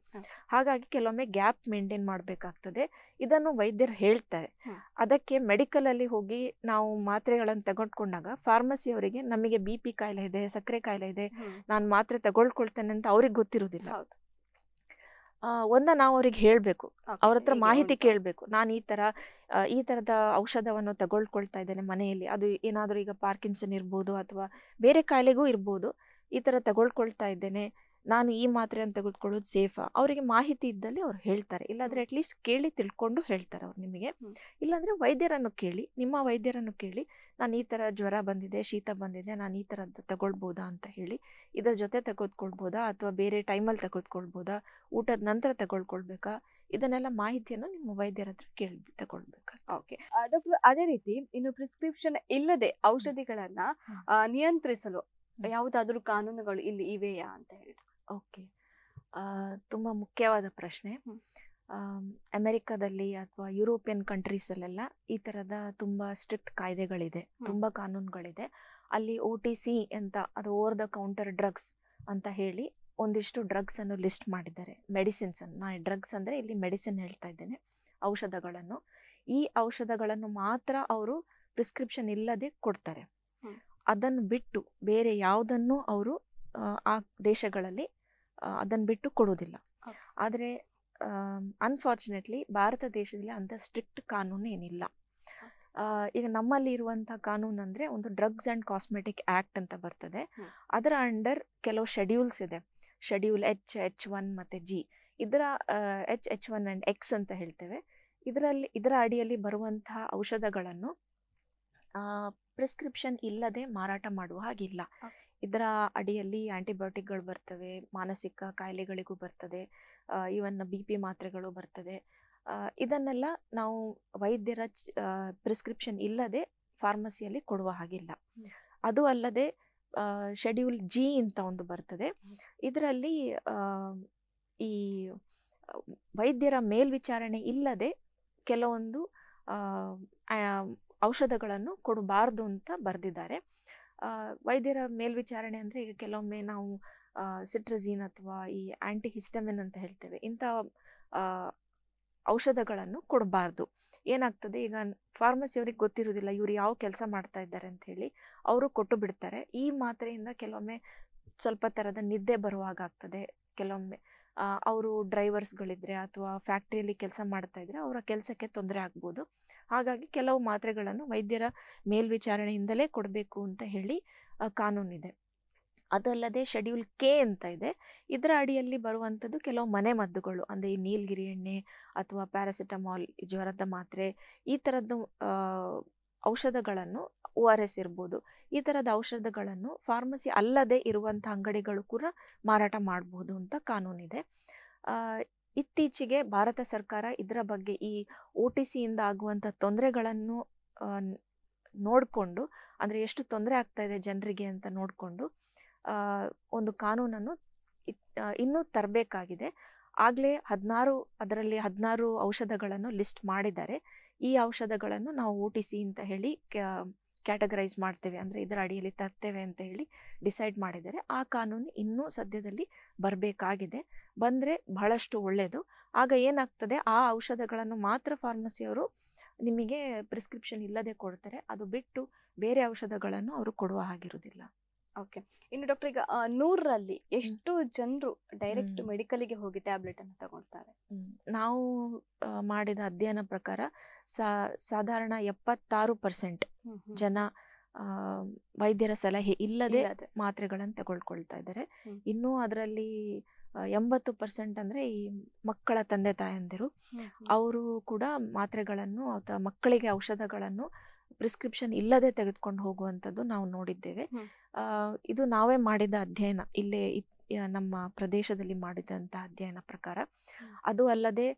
ಹಾಗಾಗಿ ಕೆಲವೊಮ್ಮೆ ಗ್ಯಾಪ್ ಮೇಂಟೈನ್ ಮಾಡಬೇಕಾಗ್ತದೆ ಇದನ್ನು ವೈದ್ಯರು ಹೇಳ್ತಾರೆ ಅದಕ್ಕೆ ಮೆಡಿಕಲ್ ಅಲ್ಲಿ ಹೋಗಿ ನಾವು ಮಾತ್ರೆಗಳನ್ನು ತಗೊಂಡ್ಕೊಂಡಾಗ ಫಾರ್ಮಸಿ ಅವರಿಗೆ ನಮಗೆ ಬಿ ಪಿ ಕಾಯಿಲೆ ಇದೆ ಸಕ್ಕರೆ ಕಾಯಿಲೆ ಇದೆ ನಾನು ಮಾತ್ರೆ ತಗೊಳ್ಕೊಳ್ತೇನೆ ಅಂತ ಅವ್ರಿಗೆ ಗೊತ್ತಿರೋದಿಲ್ಲ ಒಂದ ನಾವು ಅವ್ರಿಗೆ ಹೇಳಬೇಕು ಅವ್ರ ಹತ್ರ ಮಾಹಿತಿ ಕೇಳಬೇಕು ನಾನು ಈ ತರ ಈ ತರದ ಔಷಧವನ್ನು ತಗೊಳ್ಕೊಳ್ತಾ ಇದ್ದೇನೆ ಮನೆಯಲ್ಲಿ ಅದು ಏನಾದರೂ ಈಗ ಪಾರ್ಕಿನ್ಸನ್ ಇರ್ಬೋದು ಅಥವಾ ಬೇರೆ ಕಾಯಿಲೆಗೂ ಇರ್ಬೋದು ಈ ಥರ ತಗೊಳ್ಕೊಳ್ತಾ ಇದ್ದೇನೆ ನಾನು ಈ ಮಾತ್ರೆಯನ್ನು ತೆಗೆದುಕೊಳ್ಳೋದು ಸೇಫಾ ಅವರಿಗೆ ಮಾಹಿತಿ ಇದ್ದಲ್ಲಿ ಅವ್ರು ಹೇಳ್ತಾರೆ ಇಲ್ಲಾಂದರೆ ಅಟ್ಲೀಸ್ಟ್ ಕೇಳಿ ತಿಳ್ಕೊಂಡು ಹೇಳ್ತಾರೆ ಅವ್ರು ನಿಮಗೆ ಇಲ್ಲಾಂದರೆ ವೈದ್ಯರನ್ನು ಕೇಳಿ ನಿಮ್ಮ ವೈದ್ಯರನ್ನು ಕೇಳಿ ನಾನು ಈ ಥರ ಜ್ವರ ಬಂದಿದೆ ಶೀತ ಬಂದಿದೆ ನಾನು ಈ ಥರದ್ದು ತಗೊಳ್ಬೋದಾ ಅಂತ ಹೇಳಿ ಇದರ ಜೊತೆ ತೆಗೆದುಕೊಳ್ಬೋದಾ ಅಥವಾ ಬೇರೆ ಟೈಮಲ್ಲಿ ತೆಗೆದುಕೊಳ್ಬೋದಾ ಊಟದ ನಂತರ ತಗೊಳ್ಕೊಳ್ಬೇಕಾ ಇದನ್ನೆಲ್ಲ ಮಾಹಿತಿಯನ್ನು ನಿಮ್ಮ ವೈದ್ಯರ ಹತ್ರ ಕೇಳಿ ತಗೊಳ್ಬೇಕು ಓಕೆ ಡಾಕ್ಟರ್ ಅದೇ ರೀತಿ ಇನ್ನು ಪ್ರಿಸ್ಕ್ರಿಪ್ಷನ್ ಇಲ್ಲದೆ ಔಷಧಿಗಳನ್ನು ನಿಯಂತ್ರಿಸಲು ಯಾವುದಾದ್ರೂ ಕಾನೂನುಗಳು ಇಲ್ಲಿ ಇವೆಯಾ ಅಂತ ಹೇಳಿ ಓಕೆ ತುಂಬ ಮುಖ್ಯವಾದ ಪ್ರಶ್ನೆ ಅಮೆರಿಕದಲ್ಲಿ ಅಥವಾ ಯುರೋಪಿಯನ್ ಕಂಟ್ರೀಸಲ್ಲೆಲ್ಲ ಈ ಥರದ ತುಂಬ ಸ್ಟ್ರಿಕ್ಟ್ ಕಾಯ್ದೆಗಳಿದೆ ತುಂಬ ಕಾನೂನುಗಳಿದೆ ಅಲ್ಲಿ ಒ ಟಿ ಸಿ ಅಂತ ಅದು ಓವರ್ ದ ಕೌಂಟರ್ ಡ್ರಗ್ಸ್ ಅಂತ ಹೇಳಿ ಒಂದಿಷ್ಟು ಡ್ರಗ್ಸ್ ಅನ್ನು ಲಿಸ್ಟ್ ಮಾಡಿದ್ದಾರೆ ಮೆಡಿಸಿನ್ಸ್ ಅನ್ನು ನಾನು ಡ್ರಗ್ಸ್ ಅಂದರೆ ಇಲ್ಲಿ ಮೆಡಿಸಿನ್ ಹೇಳ್ತಾ ಇದ್ದೇನೆ ಔಷಧಗಳನ್ನು ಈ ಔಷಧಗಳನ್ನು ಮಾತ್ರ ಅವರು ಪ್ರಿಸ್ಕ್ರಿಪ್ಷನ್ ಇಲ್ಲದೆ ಕೊಡ್ತಾರೆ ಅದನ್ನು ಬಿಟ್ಟು ಬೇರೆ ಯಾವುದನ್ನು ಅವರು ಆ ದೇಶಗಳಲ್ಲಿ ಅದನ್ನು ಬಿಟ್ಟು ಕೊಡೋದಿಲ್ಲ ಆದರೆ ಅನ್ಫಾರ್ಚುನೇಟ್ಲಿ ಭಾರತ ದೇಶದಲ್ಲಿ ಅಂಥ ಸ್ಟ್ರಿಕ್ಟ್ ಕಾನೂನು ಏನಿಲ್ಲ ಈಗ ನಮ್ಮಲ್ಲಿ ಇರುವಂಥ ಕಾನೂನು ಅಂದರೆ ಒಂದು ಡ್ರಗ್ಸ್ ಆ್ಯಂಡ್ ಕಾಸ್ಮೆಟಿಕ್ ಆ್ಯಕ್ಟ್ ಅಂತ ಬರ್ತದೆ ಅದರ ಅಂಡರ್ ಕೆಲವು ಶೆಡ್ಯೂಲ್ಸ್ ಇದೆ ಶೆಡ್ಯೂಲ್ ಎಚ್ ಎಚ್ ಒನ್ ಮತ್ತು ಜಿ ಇದರ H H one and X ಅಂತ ಹೇಳ್ತೇವೆ ಇದರಲ್ಲಿ ಇದರ ಅಡಿಯಲ್ಲಿ ಬರುವಂತಹ ಔಷಧಗಳನ್ನು ಪ್ರಿಸ್ಕ್ರಿಪ್ಷನ್ ಇಲ್ಲದೆ ಮಾರಾಟ ಮಾಡುವ ಹಾಗಿಲ್ಲ ಇದರ ಅಡಿಯಲ್ಲಿ ಆ್ಯಂಟಿಬಯೋಟಿಕ್ಗಳು ಬರ್ತವೆ ಮಾನಸಿಕ ಕಾಯಿಲೆಗಳಿಗೂ ಬರ್ತದೆ ಇವನ್ ಬಿ ಪಿ ಮಾತ್ರೆಗಳು ಬರ್ತದೆ ಇದನ್ನೆಲ್ಲ ನಾವು ವೈದ್ಯರ ಪ್ರಿಸ್ಕ್ರಿಪ್ಷನ್ ಇಲ್ಲದೆ ಫಾರ್ಮಸಿಯಲ್ಲಿ ಕೊಡುವ ಹಾಗಿಲ್ಲ ಅದು ಅಲ್ಲದೆ ಶೆಡ್ಯೂಲ್ ಜಿ ಅಂತ ಒಂದು ಬರ್ತದೆ ಇದರಲ್ಲಿ ಈ ವೈದ್ಯರ ಮೇಲ್ವಿಚಾರಣೆ ಇಲ್ಲದೆ ಕೆಲವೊಂದು ಔಷಧಗಳನ್ನು ಕೊಡಬಾರ್ದು ಅಂತ ಬರೆದಿದ್ದಾರೆ ವೈದ್ಯರ ಮೇಲ್ವಿಚಾರಣೆ ಅಂದರೆ ಈಗ ಕೆಲವೊಮ್ಮೆ ನಾವು ಸಿಟ್ರಝೀನ್ ಅಥವಾ ಈ ಆ್ಯಂಟಿ ಹಿಸ್ಟಮಿನ್ ಅಂತ ಹೇಳ್ತೇವೆ ಇಂಥ ಔಷಧಗಳನ್ನು ಕೊಡಬಾರ್ದು ಏನಾಗ್ತದೆ ಈಗ ಫಾರ್ಮಸಿ ಅವ್ರಿಗೆ ಗೊತ್ತಿರೋದಿಲ್ಲ ಇವ್ರು ಯಾವ ಕೆಲಸ ಮಾಡ್ತಾ ಇದ್ದಾರೆ ಅಂತ ಹೇಳಿ ಅವರು ಕೊಟ್ಟು ಬಿಡ್ತಾರೆ ಈ ಮಾತ್ರೆಯಿಂದ ಕೆಲವೊಮ್ಮೆ ಸ್ವಲ್ಪ ಥರದ ನಿದ್ದೆ ಬರುವಾಗ ಆಗ್ತದೆ ಕೆಲವೊಮ್ಮೆ ಅವರು ಡ್ರೈವರ್ಸ್ಗಳಿದ್ರೆ ಅಥವಾ ಫ್ಯಾಕ್ಟ್ರಿಯಲ್ಲಿ ಕೆಲಸ ಮಾಡ್ತಾ ಇದ್ರೆ ಅವರ ಕೆಲಸಕ್ಕೆ ತೊಂದರೆ ಆಗ್ಬೋದು ಹಾಗಾಗಿ ಕೆಲವು ಮಾತ್ರೆಗಳನ್ನು ವೈದ್ಯರ ಮೇಲ್ವಿಚಾರಣೆಯಿಂದಲೇ ಕೊಡಬೇಕು ಅಂತ ಹೇಳಿ ಕಾನೂನಿದೆ ಅದಲ್ಲದೆ ಶೆಡ್ಯೂಲ್ ಕೆ ಅಂತ ಇದೆ ಇದರ ಅಡಿಯಲ್ಲಿ ಬರುವಂಥದ್ದು ಕೆಲವು ಮನೆ ಮದ್ದುಗಳು ಅಂದರೆ ಈ ನೀಲಗಿರಿ ಎಣ್ಣೆ ಅಥವಾ ಪ್ಯಾರಾಸಿಟಮಾಲ್ ಜ್ವರದ ಮಾತ್ರೆ ಈ ಥರದ್ದು ಔಷಧಗಳನ್ನು ಒ ಆರ್ ಎಸ್ ಇರ್ಬೋದು ಈ ಥರದ ಔಷಧಗಳನ್ನು ಫಾರ್ಮಸಿ ಅಲ್ಲದೆ ಇರುವಂಥ ಅಂಗಡಿಗಳು ಕೂಡ ಮಾರಾಟ ಮಾಡಬಹುದು ಅಂತ ಕಾನೂನಿದೆ ಇತ್ತೀಚೆಗೆ ಭಾರತ ಸರ್ಕಾರ ಇದರ ಬಗ್ಗೆ ಈ ಒ ಟಿ ಸಿಯಿಂದ ಆಗುವಂಥ ತೊಂದರೆಗಳನ್ನು ನೋಡಿಕೊಂಡು ಅಂದರೆ ಎಷ್ಟು ತೊಂದರೆ ಆಗ್ತಾ ಇದೆ ಜನರಿಗೆ ಅಂತ ನೋಡಿಕೊಂಡು ಒಂದು ಕಾನೂನನ್ನು ಇನ್ನೂ ತರಬೇಕಾಗಿದೆ ಆಗಲೇ ಹದಿನಾರು ಅದರಲ್ಲಿ ಹದಿನಾರು ಔಷಧಗಳನ್ನು ಲಿಸ್ಟ್ ಮಾಡಿದ್ದಾರೆ ಈ ಔಷಧಗಳನ್ನು ನಾವು ಓ ಟಿ ಸಿ ಅಂತ ಹೇಳಿ ಕ್ಯಾಟಗರೈಸ್ ಮಾಡ್ತೇವೆ ಅಂದರೆ ಇದರ ಅಡಿಯಲ್ಲಿ ತರ್ತೇವೆ ಅಂತ ಹೇಳಿ ಡಿಸೈಡ್ ಮಾಡಿದರೆ ಆ ಕಾನೂನು ಇನ್ನೂ ಸದ್ಯದಲ್ಲಿ ಬರಬೇಕಾಗಿದೆ ಬಂದರೆ ಬಹಳಷ್ಟು ಒಳ್ಳೆಯದು ಆಗ ಏನಾಗ್ತದೆ ಆ ಔಷಧಗಳನ್ನು ಮಾತ್ರ ಫಾರ್ಮಸಿಯವರು ನಿಮಗೆ ಪ್ರಿಸ್ಕ್ರಿಪ್ಷನ್ ಇಲ್ಲದೆ ಕೊಡ್ತಾರೆ ಅದು ಬಿಟ್ಟು ಬೇರೆ ಔಷಧಗಳನ್ನು ಅವರು ಕೊಡುವ ಹಾಗಿರುವುದಿಲ್ಲ ಓಕೆ ಇನ್ನು ಡಾಕ್ಟರ್ ಈಗ ನೂರರಲ್ಲಿ ಎಷ್ಟು ಜನರು ಡೈರೆಕ್ಟ್ ಮೆಡಿಕಲ್ಗೆ ಹೋಗಿ ಟ್ಯಾಬ್ಲೆಟ್ ಅನ್ನು ತಗೊಳ್ತಾರೆ ನಾವು ಮಾಡಿದ ಅಧ್ಯಯನ ಪ್ರಕಾರ ಸಾಧಾರಣ ಎಪ್ಪತ್ತಾರು ಪರ್ಸೆಂಟ್ ಜನ ವೈದ್ಯರ ಸಲಹೆ ಇಲ್ಲದೆ ಮಾತ್ರೆಗಳನ್ನು ತಗೊಳ್ಕೊಳ್ತಾ ಇದ್ದಾರೆ ಇನ್ನು ಅದರಲ್ಲಿ ಎಂಬತ್ತು ಪರ್ಸೆಂಟ್ ಅಂದ್ರೆ ಈ ಮಕ್ಕಳ ತಂದೆ ತಾಯಂದಿರು ಅವರು ಕೂಡ ಮಾತ್ರೆಗಳನ್ನು ಅಥವಾ ಮಕ್ಕಳಿಗೆ ಔಷಧಗಳನ್ನು ಪ್ರಿಸ್ಕ್ರಿಪ್ಷನ್ ಇಲ್ಲದೆ ತೆಗೆದುಕೊಂಡು ಹೋಗುವಂಥದ್ದು ನಾವು ನೋಡಿದ್ದೇವೆ ಇದು ನಾವೇ ಮಾಡಿದ ಅಧ್ಯಯನ ಇಲ್ಲೇ ನಮ್ಮ ಪ್ರದೇಶದಲ್ಲಿ ಮಾಡಿದಂತಹ ಅಧ್ಯಯನ ಪ್ರಕಾರ ಅದು ಅಲ್ಲದೆ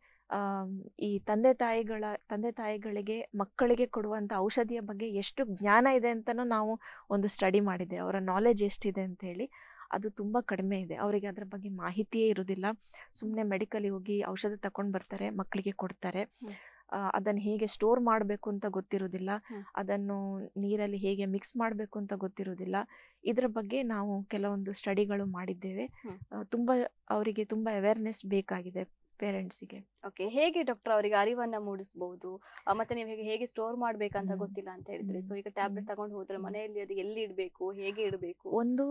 ಈ ತಂದೆ ತಾಯಿಗಳ ತಂದೆ ತಾಯಿಗಳಿಗೆ ಮಕ್ಕಳಿಗೆ ಕೊಡುವಂಥ ಔಷಧಿಯ ಬಗ್ಗೆ ಎಷ್ಟು ಜ್ಞಾನ ಇದೆ ಅಂತಲೂ ನಾವು ಒಂದು ಸ್ಟಡಿ ಮಾಡಿದೆ ಅವರ ನಾಲೆಜ್ ಎಷ್ಟಿದೆ ಅಂತೇಳಿ ಅದು ತುಂಬ ಕಡಿಮೆ ಇದೆ ಅವರಿಗೆ ಅದರ ಬಗ್ಗೆ ಮಾಹಿತಿಯೇ ಇರೋದಿಲ್ಲ ಸುಮ್ಮನೆ ಮೆಡಿಕಲಿಗೆ ಹೋಗಿ ಔಷಧ ತಗೊಂಡು ಬರ್ತಾರೆ ಮಕ್ಕಳಿಗೆ ಕೊಡ್ತಾರೆ ಅದನ್ನು ಹೇಗೆ ಸ್ಟೋರ್ ಮಾಡಬೇಕು ಅಂತ ಗೊತ್ತಿರೋದಿಲ್ಲ ಅದನ್ನು ನೀರಲ್ಲಿ ಹೇಗೆ ಮಿಕ್ಸ್ ಮಾಡಬೇಕು ಅಂತ ಗೊತ್ತಿರೋದಿಲ್ಲ ಇದರ ಬಗ್ಗೆ ನಾವು ಕೆಲವೊಂದು ಸ್ಟಡಿಗಳು ಮಾಡಿದ್ದೇವೆ ತುಂಬ ಅವರಿಗೆ ತುಂಬ ಅವೇರ್ನೆಸ್ ಬೇಕಾಗಿದೆ ಪೇರೆಂಟ್ಸಿಗೆ ಓಕೆ ಹೇಗೆ ಡಾಕ್ಟರ್ ಅವರಿಗೆ ಅರಿವನ್ನ ಮೂಡಿಸಬಹುದು ಮತ್ತೆ ನೀವು ಹೇಗೆ ಹೇಗೆ ಸ್ಟೋರ್ ಮಾಡ್ಬೇಕಂತ ಗೊತ್ತಿಲ್ಲ ಅಂತ ಹೇಳಿದ್ರೆ ಸೊ ಈಗ ಟ್ಯಾಬ್ಲೆಟ್ ತಗೊಂಡು ಹೋದ್ರೆ ಮನೆಯಲ್ಲಿ ಅದು ಎಲ್ಲಿ ಇಡಬೇಕು ಹೇಗೆ ಇಡಬೇಕು ಒಂದು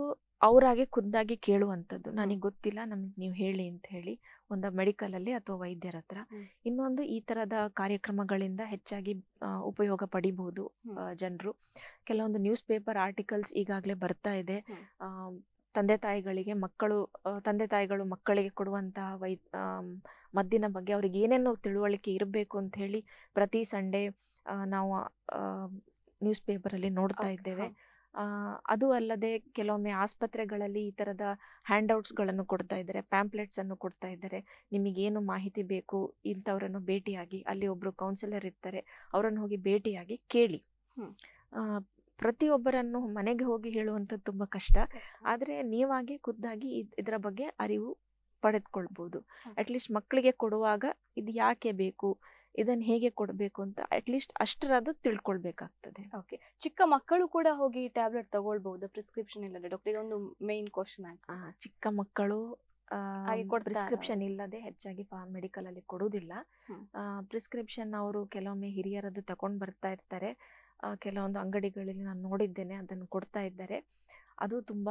ಅವರಾಗೆ ಖುದ್ದಾಗಿ ಕೇಳುವಂಥದ್ದು ನನಗೆ ಗೊತ್ತಿಲ್ಲ ನಮಗೆ ನೀವು ಹೇಳಿ ಅಂತ ಹೇಳಿ ಒಂದು ಅಲ್ಲಿ ಅಥವಾ ವೈದ್ಯರ ಹತ್ರ ಇನ್ನೊಂದು ಈ ತರದ ಕಾರ್ಯಕ್ರಮಗಳಿಂದ ಹೆಚ್ಚಾಗಿ ಉಪಯೋಗ ಪಡಿಬಹುದು ಜನರು ಕೆಲವೊಂದು ನ್ಯೂಸ್ ಪೇಪರ್ ಆರ್ಟಿಕಲ್ಸ್ ಈಗಾಗಲೇ ಬರ್ತಾ ಇದೆ ತಂದೆ ತಾಯಿಗಳಿಗೆ ಮಕ್ಕಳು ತಂದೆ ತಾಯಿಗಳು ಮಕ್ಕಳಿಗೆ ಕೊಡುವಂತಹ ವೈ ಮದ್ದಿನ ಬಗ್ಗೆ ಅವ್ರಿಗೆ ಏನೇನು ತಿಳುವಳಿಕೆ ಇರಬೇಕು ಅಂತ ಹೇಳಿ ಪ್ರತಿ ಸಂಡೇ ನಾವು ನ್ಯೂಸ್ ಪೇಪರಲ್ಲಿ ನೋಡ್ತಾ ಇದ್ದೇವೆ ಅದು ಅಲ್ಲದೆ ಕೆಲವೊಮ್ಮೆ ಆಸ್ಪತ್ರೆಗಳಲ್ಲಿ ಈ ಥರದ ಹ್ಯಾಂಡ್ಔಟ್ಸ್ಗಳನ್ನು ಕೊಡ್ತಾ ಇದ್ದಾರೆ ಪ್ಯಾಂಪ್ಲೆಟ್ಸನ್ನು ಕೊಡ್ತಾ ಇದ್ದಾರೆ ನಿಮಗೇನು ಮಾಹಿತಿ ಬೇಕು ಇಂಥವರನ್ನು ಭೇಟಿಯಾಗಿ ಅಲ್ಲಿ ಒಬ್ಬರು ಕೌನ್ಸಿಲರ್ ಇರ್ತಾರೆ ಅವರನ್ನು ಹೋಗಿ ಭೇಟಿಯಾಗಿ ಕೇಳಿ ಪ್ರತಿಯೊಬ್ಬರನ್ನು ಮನೆಗೆ ಹೋಗಿ ಹೇಳುವಂಥದ್ದು ತುಂಬ ಕಷ್ಟ ಆದರೆ ನೀವಾಗಿ ಖುದ್ದಾಗಿ ಇದರ ಬಗ್ಗೆ ಅರಿವು ಪಡೆದುಕೊಳ್ಬೋದು ಅಟ್ಲೀಸ್ಟ್ ಮಕ್ಕಳಿಗೆ ಕೊಡುವಾಗ ಇದು ಯಾಕೆ ಬೇಕು ಇದನ್ನು ಹೇಗೆ ಕೊಡಬೇಕು ಅಂತ ಅಟ್ಲೀಸ್ಟ್ ಅಷ್ಟರದು ತಿಳ್ಕೊಳ್ಬೇಕಾಗ್ತದೆ ಓಕೆ ಚಿಕ್ಕ ಮಕ್ಕಳು ಕೂಡ ಹೋಗಿ ಟ್ಯಾಬ್ಲೆಟ್ ತಗೊಳ್ಬಹುದು ಪ್ರಿಸ್ಕ್ರಿಪ್ಷನ್ ಇಲ್ಲದೆ ಡಾಕ್ಟರ್ ಒಂದು ಮೇನ್ ಕ್ವಶನ್ ಆಗಿ ಚಿಕ್ಕ ಮಕ್ಕಳು ಪ್ರಿಸ್ಕ್ರಿಪ್ಷನ್ ಇಲ್ಲದೆ ಹೆಚ್ಚಾಗಿ ಮೆಡಿಕಲ್ ಅಲ್ಲಿ ಕೊಡುವುದಿಲ್ಲ ಪ್ರಿಸ್ಕ್ರಿಪ್ಷನ್ ಅವರು ಕೆಲವೊಮ್ಮೆ ಹಿರಿಯರದ್ದು ತಗೊಂಡ್ ಬರ್ತಾ ಇರ್ತಾರೆ ಕೆಲವೊಂದು ಅಂಗಡಿಗಳಲ್ಲಿ ನಾನು ನೋಡಿದ್ದೇನೆ ಅದನ್ನು ಕೊಡ್ತಾ ಇದ್ದಾರೆ ಅದು ತುಂಬ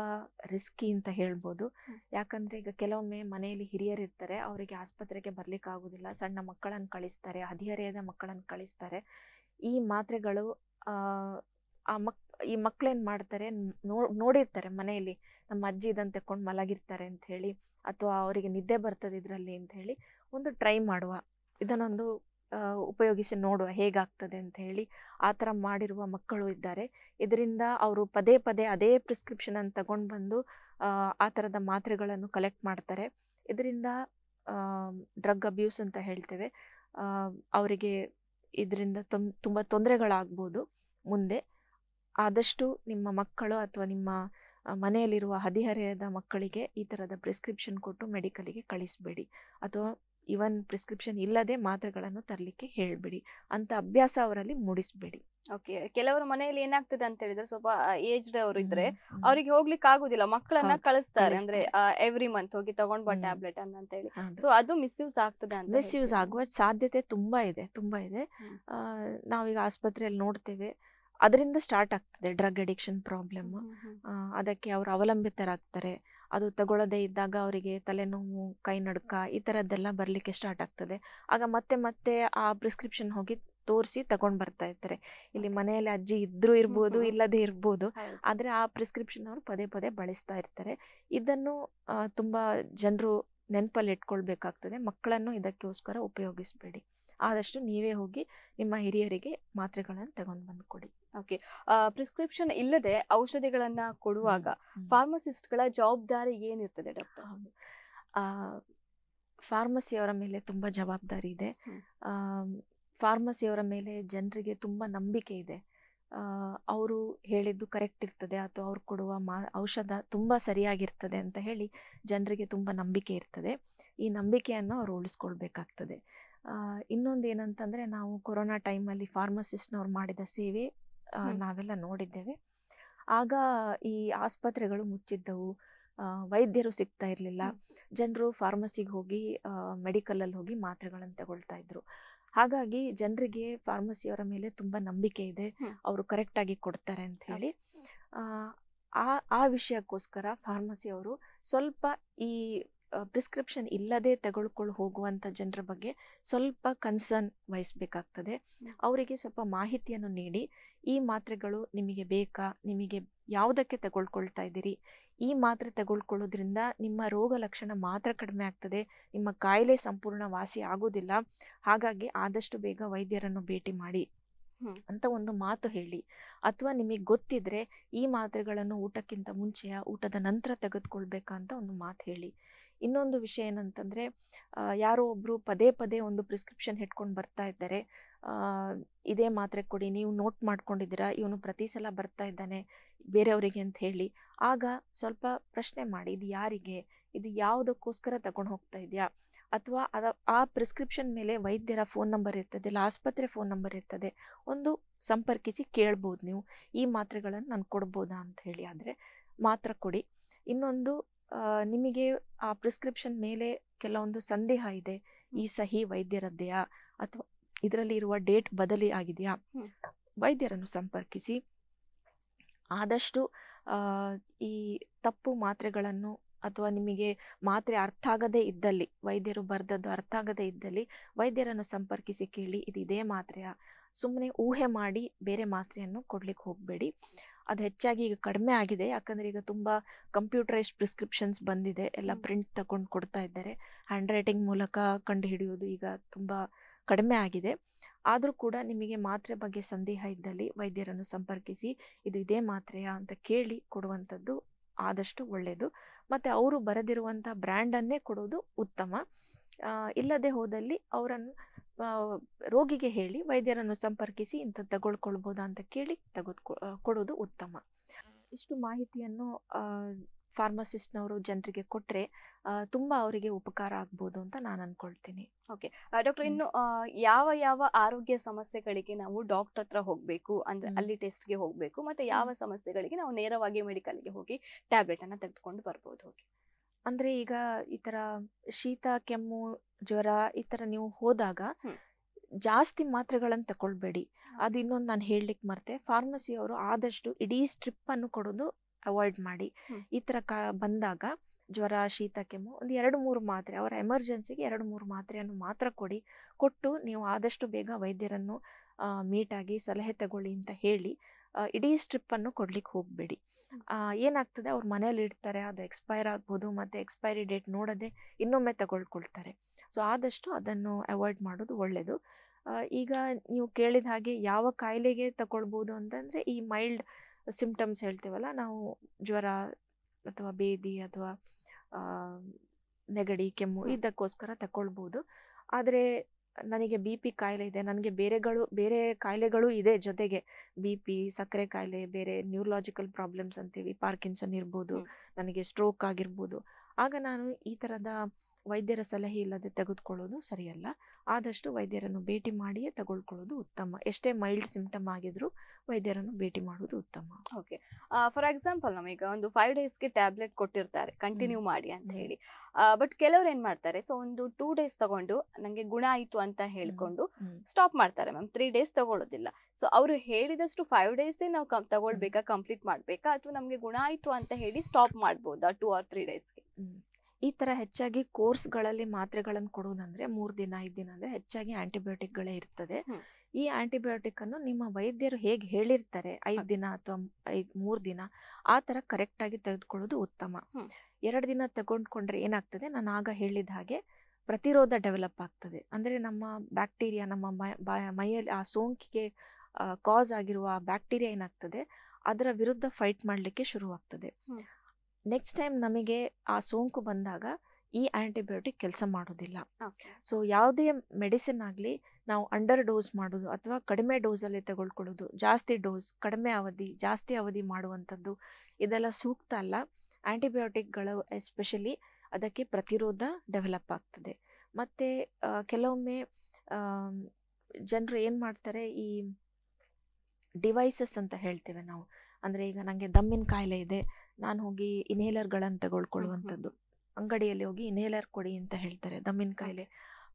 ರಿಸ್ಕಿ ಅಂತ ಹೇಳ್ಬೋದು ಯಾಕಂದರೆ ಈಗ ಕೆಲವೊಮ್ಮೆ ಮನೆಯಲ್ಲಿ ಹಿರಿಯರಿರ್ತಾರೆ ಅವರಿಗೆ ಆಸ್ಪತ್ರೆಗೆ ಬರಲಿಕ್ಕಾಗೋದಿಲ್ಲ ಸಣ್ಣ ಮಕ್ಕಳನ್ನು ಕಳಿಸ್ತಾರೆ ಹದಿಹರೆಯದ ಮಕ್ಕಳನ್ನು ಕಳಿಸ್ತಾರೆ ಈ ಮಾತ್ರೆಗಳು ಆ ಮಕ್ ಈ ಮಕ್ಕಳೇನು ಮಾಡ್ತಾರೆ ನೋ ನೋಡಿರ್ತಾರೆ ಮನೆಯಲ್ಲಿ ನಮ್ಮ ಅಜ್ಜಿ ಇದನ್ನು ತಕೊಂಡು ಮಲಗಿರ್ತಾರೆ ಅಂತ ಹೇಳಿ ಅಥವಾ ಅವರಿಗೆ ನಿದ್ದೆ ಬರ್ತದೆ ಇದರಲ್ಲಿ ಅಂತ ಹೇಳಿ ಒಂದು ಟ್ರೈ ಮಾಡುವ ಇದನ್ನೊಂದು ಉಪಯೋಗಿಸಿ ನೋಡುವ ಹೇಗಾಗ್ತದೆ ಅಂತ ಹೇಳಿ ಆ ಥರ ಮಾಡಿರುವ ಮಕ್ಕಳು ಇದ್ದಾರೆ ಇದರಿಂದ ಅವರು ಪದೇ ಪದೇ ಅದೇ ಪ್ರಿಸ್ಕ್ರಿಪ್ಷನ್ ಅನ್ನು ತಗೊಂಡು ಬಂದು ಆ ಥರದ ಮಾತ್ರೆಗಳನ್ನು ಕಲೆಕ್ಟ್ ಮಾಡ್ತಾರೆ ಇದರಿಂದ ಡ್ರಗ್ ಅಬ್ಯೂಸ್ ಅಂತ ಹೇಳ್ತೇವೆ ಅವರಿಗೆ ಇದರಿಂದ ತೊಂ ತುಂಬ ತೊಂದರೆಗಳಾಗ್ಬೋದು ಮುಂದೆ ಆದಷ್ಟು ನಿಮ್ಮ ಮಕ್ಕಳು ಅಥವಾ ನಿಮ್ಮ ಮನೆಯಲ್ಲಿರುವ ಹದಿಹರೆಯದ ಮಕ್ಕಳಿಗೆ ಈ ಥರದ ಪ್ರಿಸ್ಕ್ರಿಪ್ಷನ್ ಕೊಟ್ಟು ಮೆಡಿಕಲಿಗೆ ಕಳಿಸಬೇಡಿ ಅಥವಾ ಇವನ್ ಪ್ರಿಸ್ಕ್ರಿಪ್ಷನ್ ಇಲ್ಲದೆ ಮಾತ್ರೆಗಳನ್ನು ತರಲಿಕ್ಕೆ ಹೇಳಬೇಡಿ ಅಂತ ಅಭ್ಯಾಸ ಅವರಲ್ಲಿ ಮೂಡಿಸ್ಬೇಡಿ ಓಕೆ ಕೆಲವರು ಮನೆಯಲ್ಲಿ ಏನಾಗ್ತದೆ ಅಂತ ಹೇಳಿದ್ರೆ ಸ್ವಲ್ಪ ಏಜ್ಡ್ ಅವರು ಇದ್ರೆ ಅವರಿಗೆ ಹೋಗ್ಲಿಕ್ಕೆ ಆಗುದಿಲ್ಲ ಮಕ್ಕಳನ್ನ ಕಳಿಸ್ತಾರೆ ಅಂದ್ರೆ ಎವ್ರಿ ಮಂತ್ ಹೋಗಿ ತಗೊಂಡ್ ಬಾ ಟ್ಯಾಬ್ಲೆಟ್ ಅಂತ ಹೇಳಿ ಸೊ ಅದು ಮಿಸ್ಯೂಸ್ ಆಗ್ತದೆ ಅಂತ ಮಿಸ್ಯೂಸ್ ಆಗುವ ಸಾಧ್ಯತೆ ತುಂಬಾ ಇದೆ ತುಂಬಾ ಇದೆ ನಾವೀಗ ಆಸ್ಪತ್ರೆಯಲ್ಲಿ ನೋಡ್ತೇವೆ ಅದರಿಂದ ಸ್ಟಾರ್ಟ್ ಆಗ್ತದೆ ಡ್ರಗ್ ಅಡಿಕ್ಷನ್ ಪ್ರಾಬ್ಲಮ್ ಅದಕ್ಕೆ ಅವರು ಅವಲಂಬಿತರಾಗ್ತಾರೆ ಅದು ತಗೊಳ್ಳೋದೇ ಇದ್ದಾಗ ಅವರಿಗೆ ತಲೆನೋವು ಕೈ ನಡುಕ ಈ ಥರದ್ದೆಲ್ಲ ಬರಲಿಕ್ಕೆ ಸ್ಟಾರ್ಟ್ ಆಗ್ತದೆ ಆಗ ಮತ್ತೆ ಮತ್ತೆ ಆ ಪ್ರಿಸ್ಕ್ರಿಪ್ಷನ್ ಹೋಗಿ ತೋರಿಸಿ ತಗೊಂಡು ಬರ್ತಾ ಇರ್ತಾರೆ ಇಲ್ಲಿ ಮನೆಯಲ್ಲಿ ಅಜ್ಜಿ ಇದ್ದರೂ ಇರ್ಬೋದು ಇಲ್ಲದೇ ಇರ್ಬೋದು ಆದರೆ ಆ ಪ್ರಿಸ್ಕ್ರಿಪ್ಷನ್ ಅವರು ಪದೇ ಪದೇ ಬಳಸ್ತಾ ಇರ್ತಾರೆ ಇದನ್ನು ತುಂಬ ಜನರು ನೆನಪಲ್ಲಿ ಇಟ್ಕೊಳ್ಬೇಕಾಗ್ತದೆ ಮಕ್ಕಳನ್ನು ಇದಕ್ಕೋಸ್ಕರ ಉಪಯೋಗಿಸಬೇಡಿ ಆದಷ್ಟು ನೀವೇ ಹೋಗಿ ನಿಮ್ಮ ಹಿರಿಯರಿಗೆ ಮಾತ್ರೆಗಳನ್ನು ತಗೊಂಡು ಬಂದು ಕೊಡಿ ಓಕೆ ಪ್ರಿಸ್ಕ್ರಿಪ್ಷನ್ ಇಲ್ಲದೆ ಔಷಧಿಗಳನ್ನ ಕೊಡುವಾಗ ಫಾರ್ಮಸಿಸ್ಟ್ಗಳ ಜವಾಬ್ದಾರಿ ಏನಿರ್ತದೆ ಡಾಕ್ಟರ್ ಫಾರ್ಮಸಿಯವರ ಮೇಲೆ ತುಂಬ ಜವಾಬ್ದಾರಿ ಇದೆ ಫಾರ್ಮಸಿಯವರ ಮೇಲೆ ಜನರಿಗೆ ತುಂಬ ನಂಬಿಕೆ ಇದೆ ಅವರು ಹೇಳಿದ್ದು ಕರೆಕ್ಟ್ ಇರ್ತದೆ ಅಥವಾ ಅವ್ರು ಕೊಡುವ ಮಾ ಔಷಧ ತುಂಬ ಸರಿಯಾಗಿರ್ತದೆ ಅಂತ ಹೇಳಿ ಜನರಿಗೆ ತುಂಬ ನಂಬಿಕೆ ಇರ್ತದೆ ಈ ನಂಬಿಕೆಯನ್ನು ಅವ್ರು ಉಳಿಸ್ಕೊಳ್ಬೇಕಾಗ್ತದೆ ಇನ್ನೊಂದು ಏನಂತಂದರೆ ನಾವು ಕೊರೋನಾ ಟೈಮಲ್ಲಿ ಫಾರ್ಮಸಿಸ್ಟ್ನವ್ರು ಮಾಡಿದ ಸೇವೆ ನಾವೆಲ್ಲ ನೋಡಿದ್ದೇವೆ ಆಗ ಈ ಆಸ್ಪತ್ರೆಗಳು ಮುಚ್ಚಿದ್ದವು ವೈದ್ಯರು ಸಿಗ್ತಾ ಇರಲಿಲ್ಲ ಜನರು ಫಾರ್ಮಸಿಗೆ ಹೋಗಿ ಮೆಡಿಕಲಲ್ಲಿ ಹೋಗಿ ಮಾತ್ರೆಗಳನ್ನು ತಗೊಳ್ತಾ ಇದ್ರು ಹಾಗಾಗಿ ಜನರಿಗೆ ಫಾರ್ಮಸಿಯವರ ಮೇಲೆ ತುಂಬ ನಂಬಿಕೆ ಇದೆ ಅವರು ಕರೆಕ್ಟಾಗಿ ಕೊಡ್ತಾರೆ ಅಂತ ಹೇಳಿ ಆ ಆ ವಿಷಯಕ್ಕೋಸ್ಕರ ಫಾರ್ಮಸಿಯವರು ಸ್ವಲ್ಪ ಈ ಪ್ರಿಸ್ಕ್ರಿಪ್ಷನ್ ಇಲ್ಲದೆ ತಗೊಳ್ಕೊಳ್ಳಿ ಹೋಗುವಂಥ ಜನರ ಬಗ್ಗೆ ಸ್ವಲ್ಪ ಕನ್ಸರ್ನ್ ವಹಿಸಬೇಕಾಗ್ತದೆ ಅವರಿಗೆ ಸ್ವಲ್ಪ ಮಾಹಿತಿಯನ್ನು ನೀಡಿ ಈ ಮಾತ್ರೆಗಳು ನಿಮಗೆ ಬೇಕಾ ನಿಮಗೆ ಯಾವುದಕ್ಕೆ ತಗೊಳ್ಕೊಳ್ತಾ ಇದ್ದೀರಿ ಈ ಮಾತ್ರೆ ತಗೊಳ್ಕೊಳ್ಳೋದ್ರಿಂದ ನಿಮ್ಮ ರೋಗ ಲಕ್ಷಣ ಮಾತ್ರ ಕಡಿಮೆ ಆಗ್ತದೆ ನಿಮ್ಮ ಕಾಯಿಲೆ ಸಂಪೂರ್ಣ ವಾಸಿ ಆಗೋದಿಲ್ಲ ಹಾಗಾಗಿ ಆದಷ್ಟು ಬೇಗ ವೈದ್ಯರನ್ನು ಭೇಟಿ ಮಾಡಿ ಅಂತ ಒಂದು ಮಾತು ಹೇಳಿ ಅಥವಾ ನಿಮಗೆ ಗೊತ್ತಿದ್ರೆ ಈ ಮಾತ್ರೆಗಳನ್ನು ಊಟಕ್ಕಿಂತ ಮುಂಚೆಯ ಊಟದ ನಂತರ ತೆಗೆದುಕೊಳ್ಬೇಕಂತ ಒಂದು ಮಾತು ಹೇಳಿ ಇನ್ನೊಂದು ವಿಷಯ ಏನಂತಂದರೆ ಯಾರೋ ಒಬ್ಬರು ಪದೇ ಪದೇ ಒಂದು ಪ್ರಿಸ್ಕ್ರಿಪ್ಷನ್ ಹಿಡ್ಕೊಂಡು ಬರ್ತಾ ಇದ್ದಾರೆ ಇದೇ ಮಾತ್ರೆ ಕೊಡಿ ನೀವು ನೋಟ್ ಮಾಡ್ಕೊಂಡಿದ್ದೀರಾ ಇವನು ಪ್ರತಿ ಸಲ ಬರ್ತಾ ಇದ್ದಾನೆ ಬೇರೆಯವರಿಗೆ ಅಂತ ಹೇಳಿ ಆಗ ಸ್ವಲ್ಪ ಪ್ರಶ್ನೆ ಮಾಡಿ ಇದು ಯಾರಿಗೆ ಇದು ಯಾವುದಕ್ಕೋಸ್ಕರ ತಗೊಂಡು ಹೋಗ್ತಾ ಇದೆಯಾ ಅಥವಾ ಅದ ಆ ಪ್ರಿಸ್ಕ್ರಿಪ್ಷನ್ ಮೇಲೆ ವೈದ್ಯರ ಫೋನ್ ನಂಬರ್ ಇರ್ತದೆ ಇಲ್ಲ ಆಸ್ಪತ್ರೆ ಫೋನ್ ನಂಬರ್ ಇರ್ತದೆ ಒಂದು ಸಂಪರ್ಕಿಸಿ ಕೇಳ್ಬೋದು ನೀವು ಈ ಮಾತ್ರೆಗಳನ್ನು ನಾನು ಕೊಡ್ಬೋದಾ ಅಂತ ಹೇಳಿ ಆದರೆ ಮಾತ್ರ ಕೊಡಿ ಇನ್ನೊಂದು ನಿಮಗೆ ಆ ಪ್ರಿಸ್ಕ್ರಿಪ್ಷನ್ ಮೇಲೆ ಕೆಲವೊಂದು ಸಂದೇಹ ಇದೆ ಈ ಸಹಿ ವೈದ್ಯರದ್ದೆಯಾ ಅಥವಾ ಇದರಲ್ಲಿ ಇರುವ ಡೇಟ್ ಬದಲಿ ಆಗಿದೆಯಾ ವೈದ್ಯರನ್ನು ಸಂಪರ್ಕಿಸಿ ಆದಷ್ಟು ಈ ತಪ್ಪು ಮಾತ್ರೆಗಳನ್ನು ಅಥವಾ ನಿಮಗೆ ಮಾತ್ರೆ ಅರ್ಥ ಆಗದೇ ಇದ್ದಲ್ಲಿ ವೈದ್ಯರು ಬರೆದದ್ದು ಅರ್ಥ ಆಗದೇ ಇದ್ದಲ್ಲಿ ವೈದ್ಯರನ್ನು ಸಂಪರ್ಕಿಸಿ ಕೇಳಿ ಇದು ಇದೇ ಮಾತ್ರೆಯ ಸುಮ್ಮನೆ ಊಹೆ ಮಾಡಿ ಬೇರೆ ಮಾತ್ರೆಯನ್ನು ಕೊಡ್ಲಿಕ್ಕೆ ಹೋಗಬೇಡಿ ಅದು ಹೆಚ್ಚಾಗಿ ಈಗ ಕಡಿಮೆ ಆಗಿದೆ ಯಾಕಂದರೆ ಈಗ ತುಂಬ ಕಂಪ್ಯೂಟರೈಸ್ಡ್ ಪ್ರಿಸ್ಕ್ರಿಪ್ಷನ್ಸ್ ಬಂದಿದೆ ಎಲ್ಲ ಪ್ರಿಂಟ್ ತಗೊಂಡು ಕೊಡ್ತಾ ಇದ್ದಾರೆ ಹ್ಯಾಂಡ್ ರೈಟಿಂಗ್ ಮೂಲಕ ಕಂಡು ಹಿಡಿಯೋದು ಈಗ ತುಂಬ ಕಡಿಮೆ ಆಗಿದೆ ಆದರೂ ಕೂಡ ನಿಮಗೆ ಮಾತ್ರೆ ಬಗ್ಗೆ ಸಂದೇಹ ಇದ್ದಲ್ಲಿ ವೈದ್ಯರನ್ನು ಸಂಪರ್ಕಿಸಿ ಇದು ಇದೇ ಮಾತ್ರೆಯಾ ಅಂತ ಕೇಳಿ ಕೊಡುವಂಥದ್ದು ಆದಷ್ಟು ಒಳ್ಳೆಯದು ಮತ್ತು ಅವರು ಬರೆದಿರುವಂಥ ಬ್ರ್ಯಾಂಡನ್ನೇ ಕೊಡೋದು ಉತ್ತಮ ಇಲ್ಲದೆ ಹೋದಲ್ಲಿ ಅವರನ್ನು ರೋಗಿಗೆ ಹೇಳಿ ವೈದ್ಯರನ್ನು ಸಂಪರ್ಕಿಸಿ ಇಂಥದ್ದು ತಗೊಳ್ಕೊಳ್ಬೋದಾ ಅಂತ ಕೇಳಿ ತೆಗೆದು ಕೊಡೋದು ಉತ್ತಮ ಇಷ್ಟು ಮಾಹಿತಿಯನ್ನು ಫಾರ್ಮಸಿಸ್ಟ್ನವರು ಜನರಿಗೆ ಕೊಟ್ಟರೆ ತುಂಬ ಅವರಿಗೆ ಉಪಕಾರ ಆಗ್ಬೋದು ಅಂತ ನಾನು ಅಂದ್ಕೊಳ್ತೀನಿ ಓಕೆ ಡಾಕ್ಟರ್ ಇನ್ನು ಯಾವ ಯಾವ ಆರೋಗ್ಯ ಸಮಸ್ಯೆಗಳಿಗೆ ನಾವು ಡಾಕ್ಟರ್ ಹತ್ರ ಹೋಗಬೇಕು ಅಂದರೆ ಅಲ್ಲಿ ಟೆಸ್ಟ್ಗೆ ಹೋಗಬೇಕು ಮತ್ತು ಯಾವ ಸಮಸ್ಯೆಗಳಿಗೆ ನಾವು ನೇರವಾಗಿ ಮೆಡಿಕಲ್ಗೆ ಹೋಗಿ ಟ್ಯಾಬ್ಲೆಟನ್ನು ತೆಗೆದುಕೊಂಡು ಬರ್ಬೋದು ಓಕೆ ಅಂದ್ರೆ ಈಗ ಈ ತರ ಶೀತ ಕೆಮ್ಮು ಜ್ವರ ಈ ತರ ನೀವು ಹೋದಾಗ ಜಾಸ್ತಿ ಮಾತ್ರೆಗಳನ್ನು ತಕೊಳ್ಬೇಡಿ ಅದು ಇನ್ನೊಂದು ನಾನು ಹೇಳಲಿಕ್ಕೆ ಮರ್ತೆ ಫಾರ್ಮಸಿ ಅವರು ಆದಷ್ಟು ಇಡೀ ಸ್ಟ್ರಿಪ್ ಅನ್ನು ಕೊಡೋದು ಅವಾಯ್ಡ್ ಮಾಡಿ ಈ ತರ ಕ ಬಂದಾಗ ಜ್ವರ ಶೀತ ಕೆಮ್ಮು ಒಂದು ಎರಡು ಮೂರು ಮಾತ್ರೆ ಅವರ ಎಮರ್ಜೆನ್ಸಿಗೆ ಎರಡು ಮೂರು ಮಾತ್ರೆಯನ್ನು ಮಾತ್ರ ಕೊಡಿ ಕೊಟ್ಟು ನೀವು ಆದಷ್ಟು ಬೇಗ ವೈದ್ಯರನ್ನು ಮೀಟಾಗಿ ಸಲಹೆ ತಗೊಳ್ಳಿ ಅಂತ ಹೇಳಿ ಇಡೀ ಸ್ಟ್ರಿಪ್ಪನ್ನು ಕೊಡ್ಲಿಕ್ಕೆ ಹೋಗಬೇಡಿ ಏನಾಗ್ತದೆ ಅವ್ರು ಮನೇಲಿ ಇಡ್ತಾರೆ ಅದು ಎಕ್ಸ್ಪೈರ್ ಆಗ್ಬೋದು ಮತ್ತು ಎಕ್ಸ್ಪೈರಿ ಡೇಟ್ ನೋಡದೆ ಇನ್ನೊಮ್ಮೆ ತಗೊಳ್ಕೊಳ್ತಾರೆ ಸೊ ಆದಷ್ಟು ಅದನ್ನು ಅವಾಯ್ಡ್ ಮಾಡೋದು ಒಳ್ಳೆಯದು ಈಗ ನೀವು ಕೇಳಿದ ಹಾಗೆ ಯಾವ ಕಾಯಿಲೆಗೆ ತಗೊಳ್ಬೋದು ಅಂತಂದರೆ ಈ ಮೈಲ್ಡ್ ಸಿಂಪ್ಟಮ್ಸ್ ಹೇಳ್ತೀವಲ್ಲ ನಾವು ಜ್ವರ ಅಥವಾ ಬೇದಿ ಅಥವಾ ನೆಗಡಿ ಕೆಮ್ಮು ಇದಕ್ಕೋಸ್ಕರ ತಗೊಳ್ಬೋದು ಆದರೆ ನನಗೆ ಬಿ ಪಿ ಕಾಯಿಲೆ ಇದೆ ನನಗೆ ಬೇರೆಗಳು ಬೇರೆ ಕಾಯಿಲೆಗಳು ಇದೆ ಜೊತೆಗೆ ಬಿ ಪಿ ಸಕ್ಕರೆ ಕಾಯಿಲೆ ಬೇರೆ ನ್ಯೂರಲಾಜಿಕಲ್ ಪ್ರಾಬ್ಲಮ್ಸ್ ಅಂತೀವಿ ಪಾರ್ಕಿನ್ಸನ್ ಇರ್ಬೋದು ನನಗೆ ಸ್ಟ್ರೋಕ್ ಆಗಿರ್ಬೋದು ಆಗ ನಾನು ಈ ಥರದ ವೈದ್ಯರ ಸಲಹೆ ಇಲ್ಲದೆ ತೆಗೆದುಕೊಳ್ಳೋದು ಸರಿಯಲ್ಲ ಆದಷ್ಟು ವೈದ್ಯರನ್ನು ಭೇಟಿ ಮಾಡಿಯೇ ತಗೊಳ್ಕೊಳ್ಳೋದು ಉತ್ತಮ ಎಷ್ಟೇ ಮೈಲ್ಡ್ ಸಿಂಪ್ಟಮ್ ಆಗಿದ್ರೂ ವೈದ್ಯರನ್ನು ಭೇಟಿ ಮಾಡೋದು ಉತ್ತಮ ಓಕೆ ಫಾರ್ ಎಕ್ಸಾಂಪಲ್ ನಮೀಗ ಒಂದು ಫೈವ್ ಡೇಸ್ಗೆ ಟ್ಯಾಬ್ಲೆಟ್ ಕೊಟ್ಟಿರ್ತಾರೆ ಕಂಟಿನ್ಯೂ ಮಾಡಿ ಅಂತ ಹೇಳಿ ಬಟ್ ಕೆಲವ್ರು ಏನ್ ಮಾಡ್ತಾರೆ ಸೊ ಒಂದು ಟೂ ಡೇಸ್ ತಗೊಂಡು ನಂಗೆ ಗುಣ ಆಯ್ತು ಅಂತ ಹೇಳ್ಕೊಂಡು ಸ್ಟಾಪ್ ಮಾಡ್ತಾರೆ ಮ್ಯಾಮ್ ತ್ರೀ ಡೇಸ್ ತಗೊಳ್ಳೋದಿಲ್ಲ ಸೊ ಅವರು ಹೇಳಿದಷ್ಟು ಫೈವ್ ಡೇಸ್ ನಾವು ತಗೊಳ್ಬೇಕಾ ಕಂಪ್ಲೀಟ್ ಮಾಡ್ಬೇಕಾ ಅಥವಾ ನಮ್ಗೆ ಗುಣ ಆಯ್ತು ಅಂತ ಹೇಳಿ ಸ್ಟಾಪ್ ಮಾಡ್ಬೋದಾ ಟೂ ಆರ್ ತ್ರೀ ಡೇಸ್ಗೆ ಈ ಥರ ಹೆಚ್ಚಾಗಿ ಕೋರ್ಸ್ಗಳಲ್ಲಿ ಮಾತ್ರೆಗಳನ್ನು ಕೊಡುವುದಂದ್ರೆ ಮೂರು ದಿನ ಐದು ದಿನ ಅಂದರೆ ಹೆಚ್ಚಾಗಿ ಆಂಟಿಬಯೋಟಿಕ್ಗಳೇ ಇರ್ತದೆ ಈ ಆಂಟಿಬಯೋಟಿಕ್ ಅನ್ನು ನಿಮ್ಮ ವೈದ್ಯರು ಹೇಗೆ ಹೇಳಿರ್ತಾರೆ ಐದು ದಿನ ಅಥವಾ ಐದು ಮೂರು ದಿನ ಆ ಥರ ಕರೆಕ್ಟಾಗಿ ತೆಗೆದುಕೊಳ್ಳೋದು ಉತ್ತಮ ಎರಡು ದಿನ ತಗೊಂಡ್ಕೊಂಡ್ರೆ ಏನಾಗ್ತದೆ ನಾನು ಆಗ ಹೇಳಿದ ಹಾಗೆ ಪ್ರತಿರೋಧ ಡೆವಲಪ್ ಆಗ್ತದೆ ಅಂದರೆ ನಮ್ಮ ಬ್ಯಾಕ್ಟೀರಿಯಾ ನಮ್ಮ ಮೈಯಲ್ಲಿ ಆ ಸೋಂಕಿಗೆ ಕಾಸ್ ಆಗಿರುವ ಬ್ಯಾಕ್ಟೀರಿಯಾ ಏನಾಗ್ತದೆ ಅದರ ವಿರುದ್ಧ ಫೈಟ್ ಮಾಡಲಿಕ್ಕೆ ಶುರುವಾಗ್ತದೆ ನೆಕ್ಸ್ಟ್ ಟೈಮ್ ನಮಗೆ ಆ ಸೋಂಕು ಬಂದಾಗ ಈ ಆ್ಯಂಟಿಬಯೋಟಿಕ್ ಕೆಲಸ ಮಾಡೋದಿಲ್ಲ ಸೊ ಯಾವುದೇ ಮೆಡಿಸಿನ್ ಆಗಲಿ ನಾವು ಅಂಡರ್ ಡೋಸ್ ಮಾಡೋದು ಅಥವಾ ಕಡಿಮೆ ಡೋಸಲ್ಲಿ ತಗೊಳ್ಕೊಳ್ಳೋದು ಜಾಸ್ತಿ ಡೋಸ್ ಕಡಿಮೆ ಅವಧಿ ಜಾಸ್ತಿ ಅವಧಿ ಮಾಡುವಂಥದ್ದು ಇದೆಲ್ಲ ಸೂಕ್ತ ಅಲ್ಲ ಆ್ಯಂಟಿಬಯೋಟಿಕ್ಗಳು ಎಸ್ಪೆಷಲಿ ಅದಕ್ಕೆ ಪ್ರತಿರೋಧ ಡೆವಲಪ್ ಆಗ್ತದೆ ಮತ್ತು ಕೆಲವೊಮ್ಮೆ ಜನರು ಏನು ಮಾಡ್ತಾರೆ ಈ ಡಿವೈಸಸ್ ಅಂತ ಹೇಳ್ತೇವೆ ನಾವು ಅಂದರೆ ಈಗ ನನಗೆ ದಮ್ಮಿನ ಕಾಯಿಲೆ ಇದೆ ನಾನು ಹೋಗಿ ಇನ್ಹೇಲರ್ಗಳನ್ನು ತಗೊಳ್ಕೊಳ್ಳುವಂಥದ್ದು ಅಂಗಡಿಯಲ್ಲಿ ಹೋಗಿ ಇನ್ಹೇಲರ್ ಕೊಡಿ ಅಂತ ಹೇಳ್ತಾರೆ ದಮ್ಮಿನ ಕಾಯಿಲೆ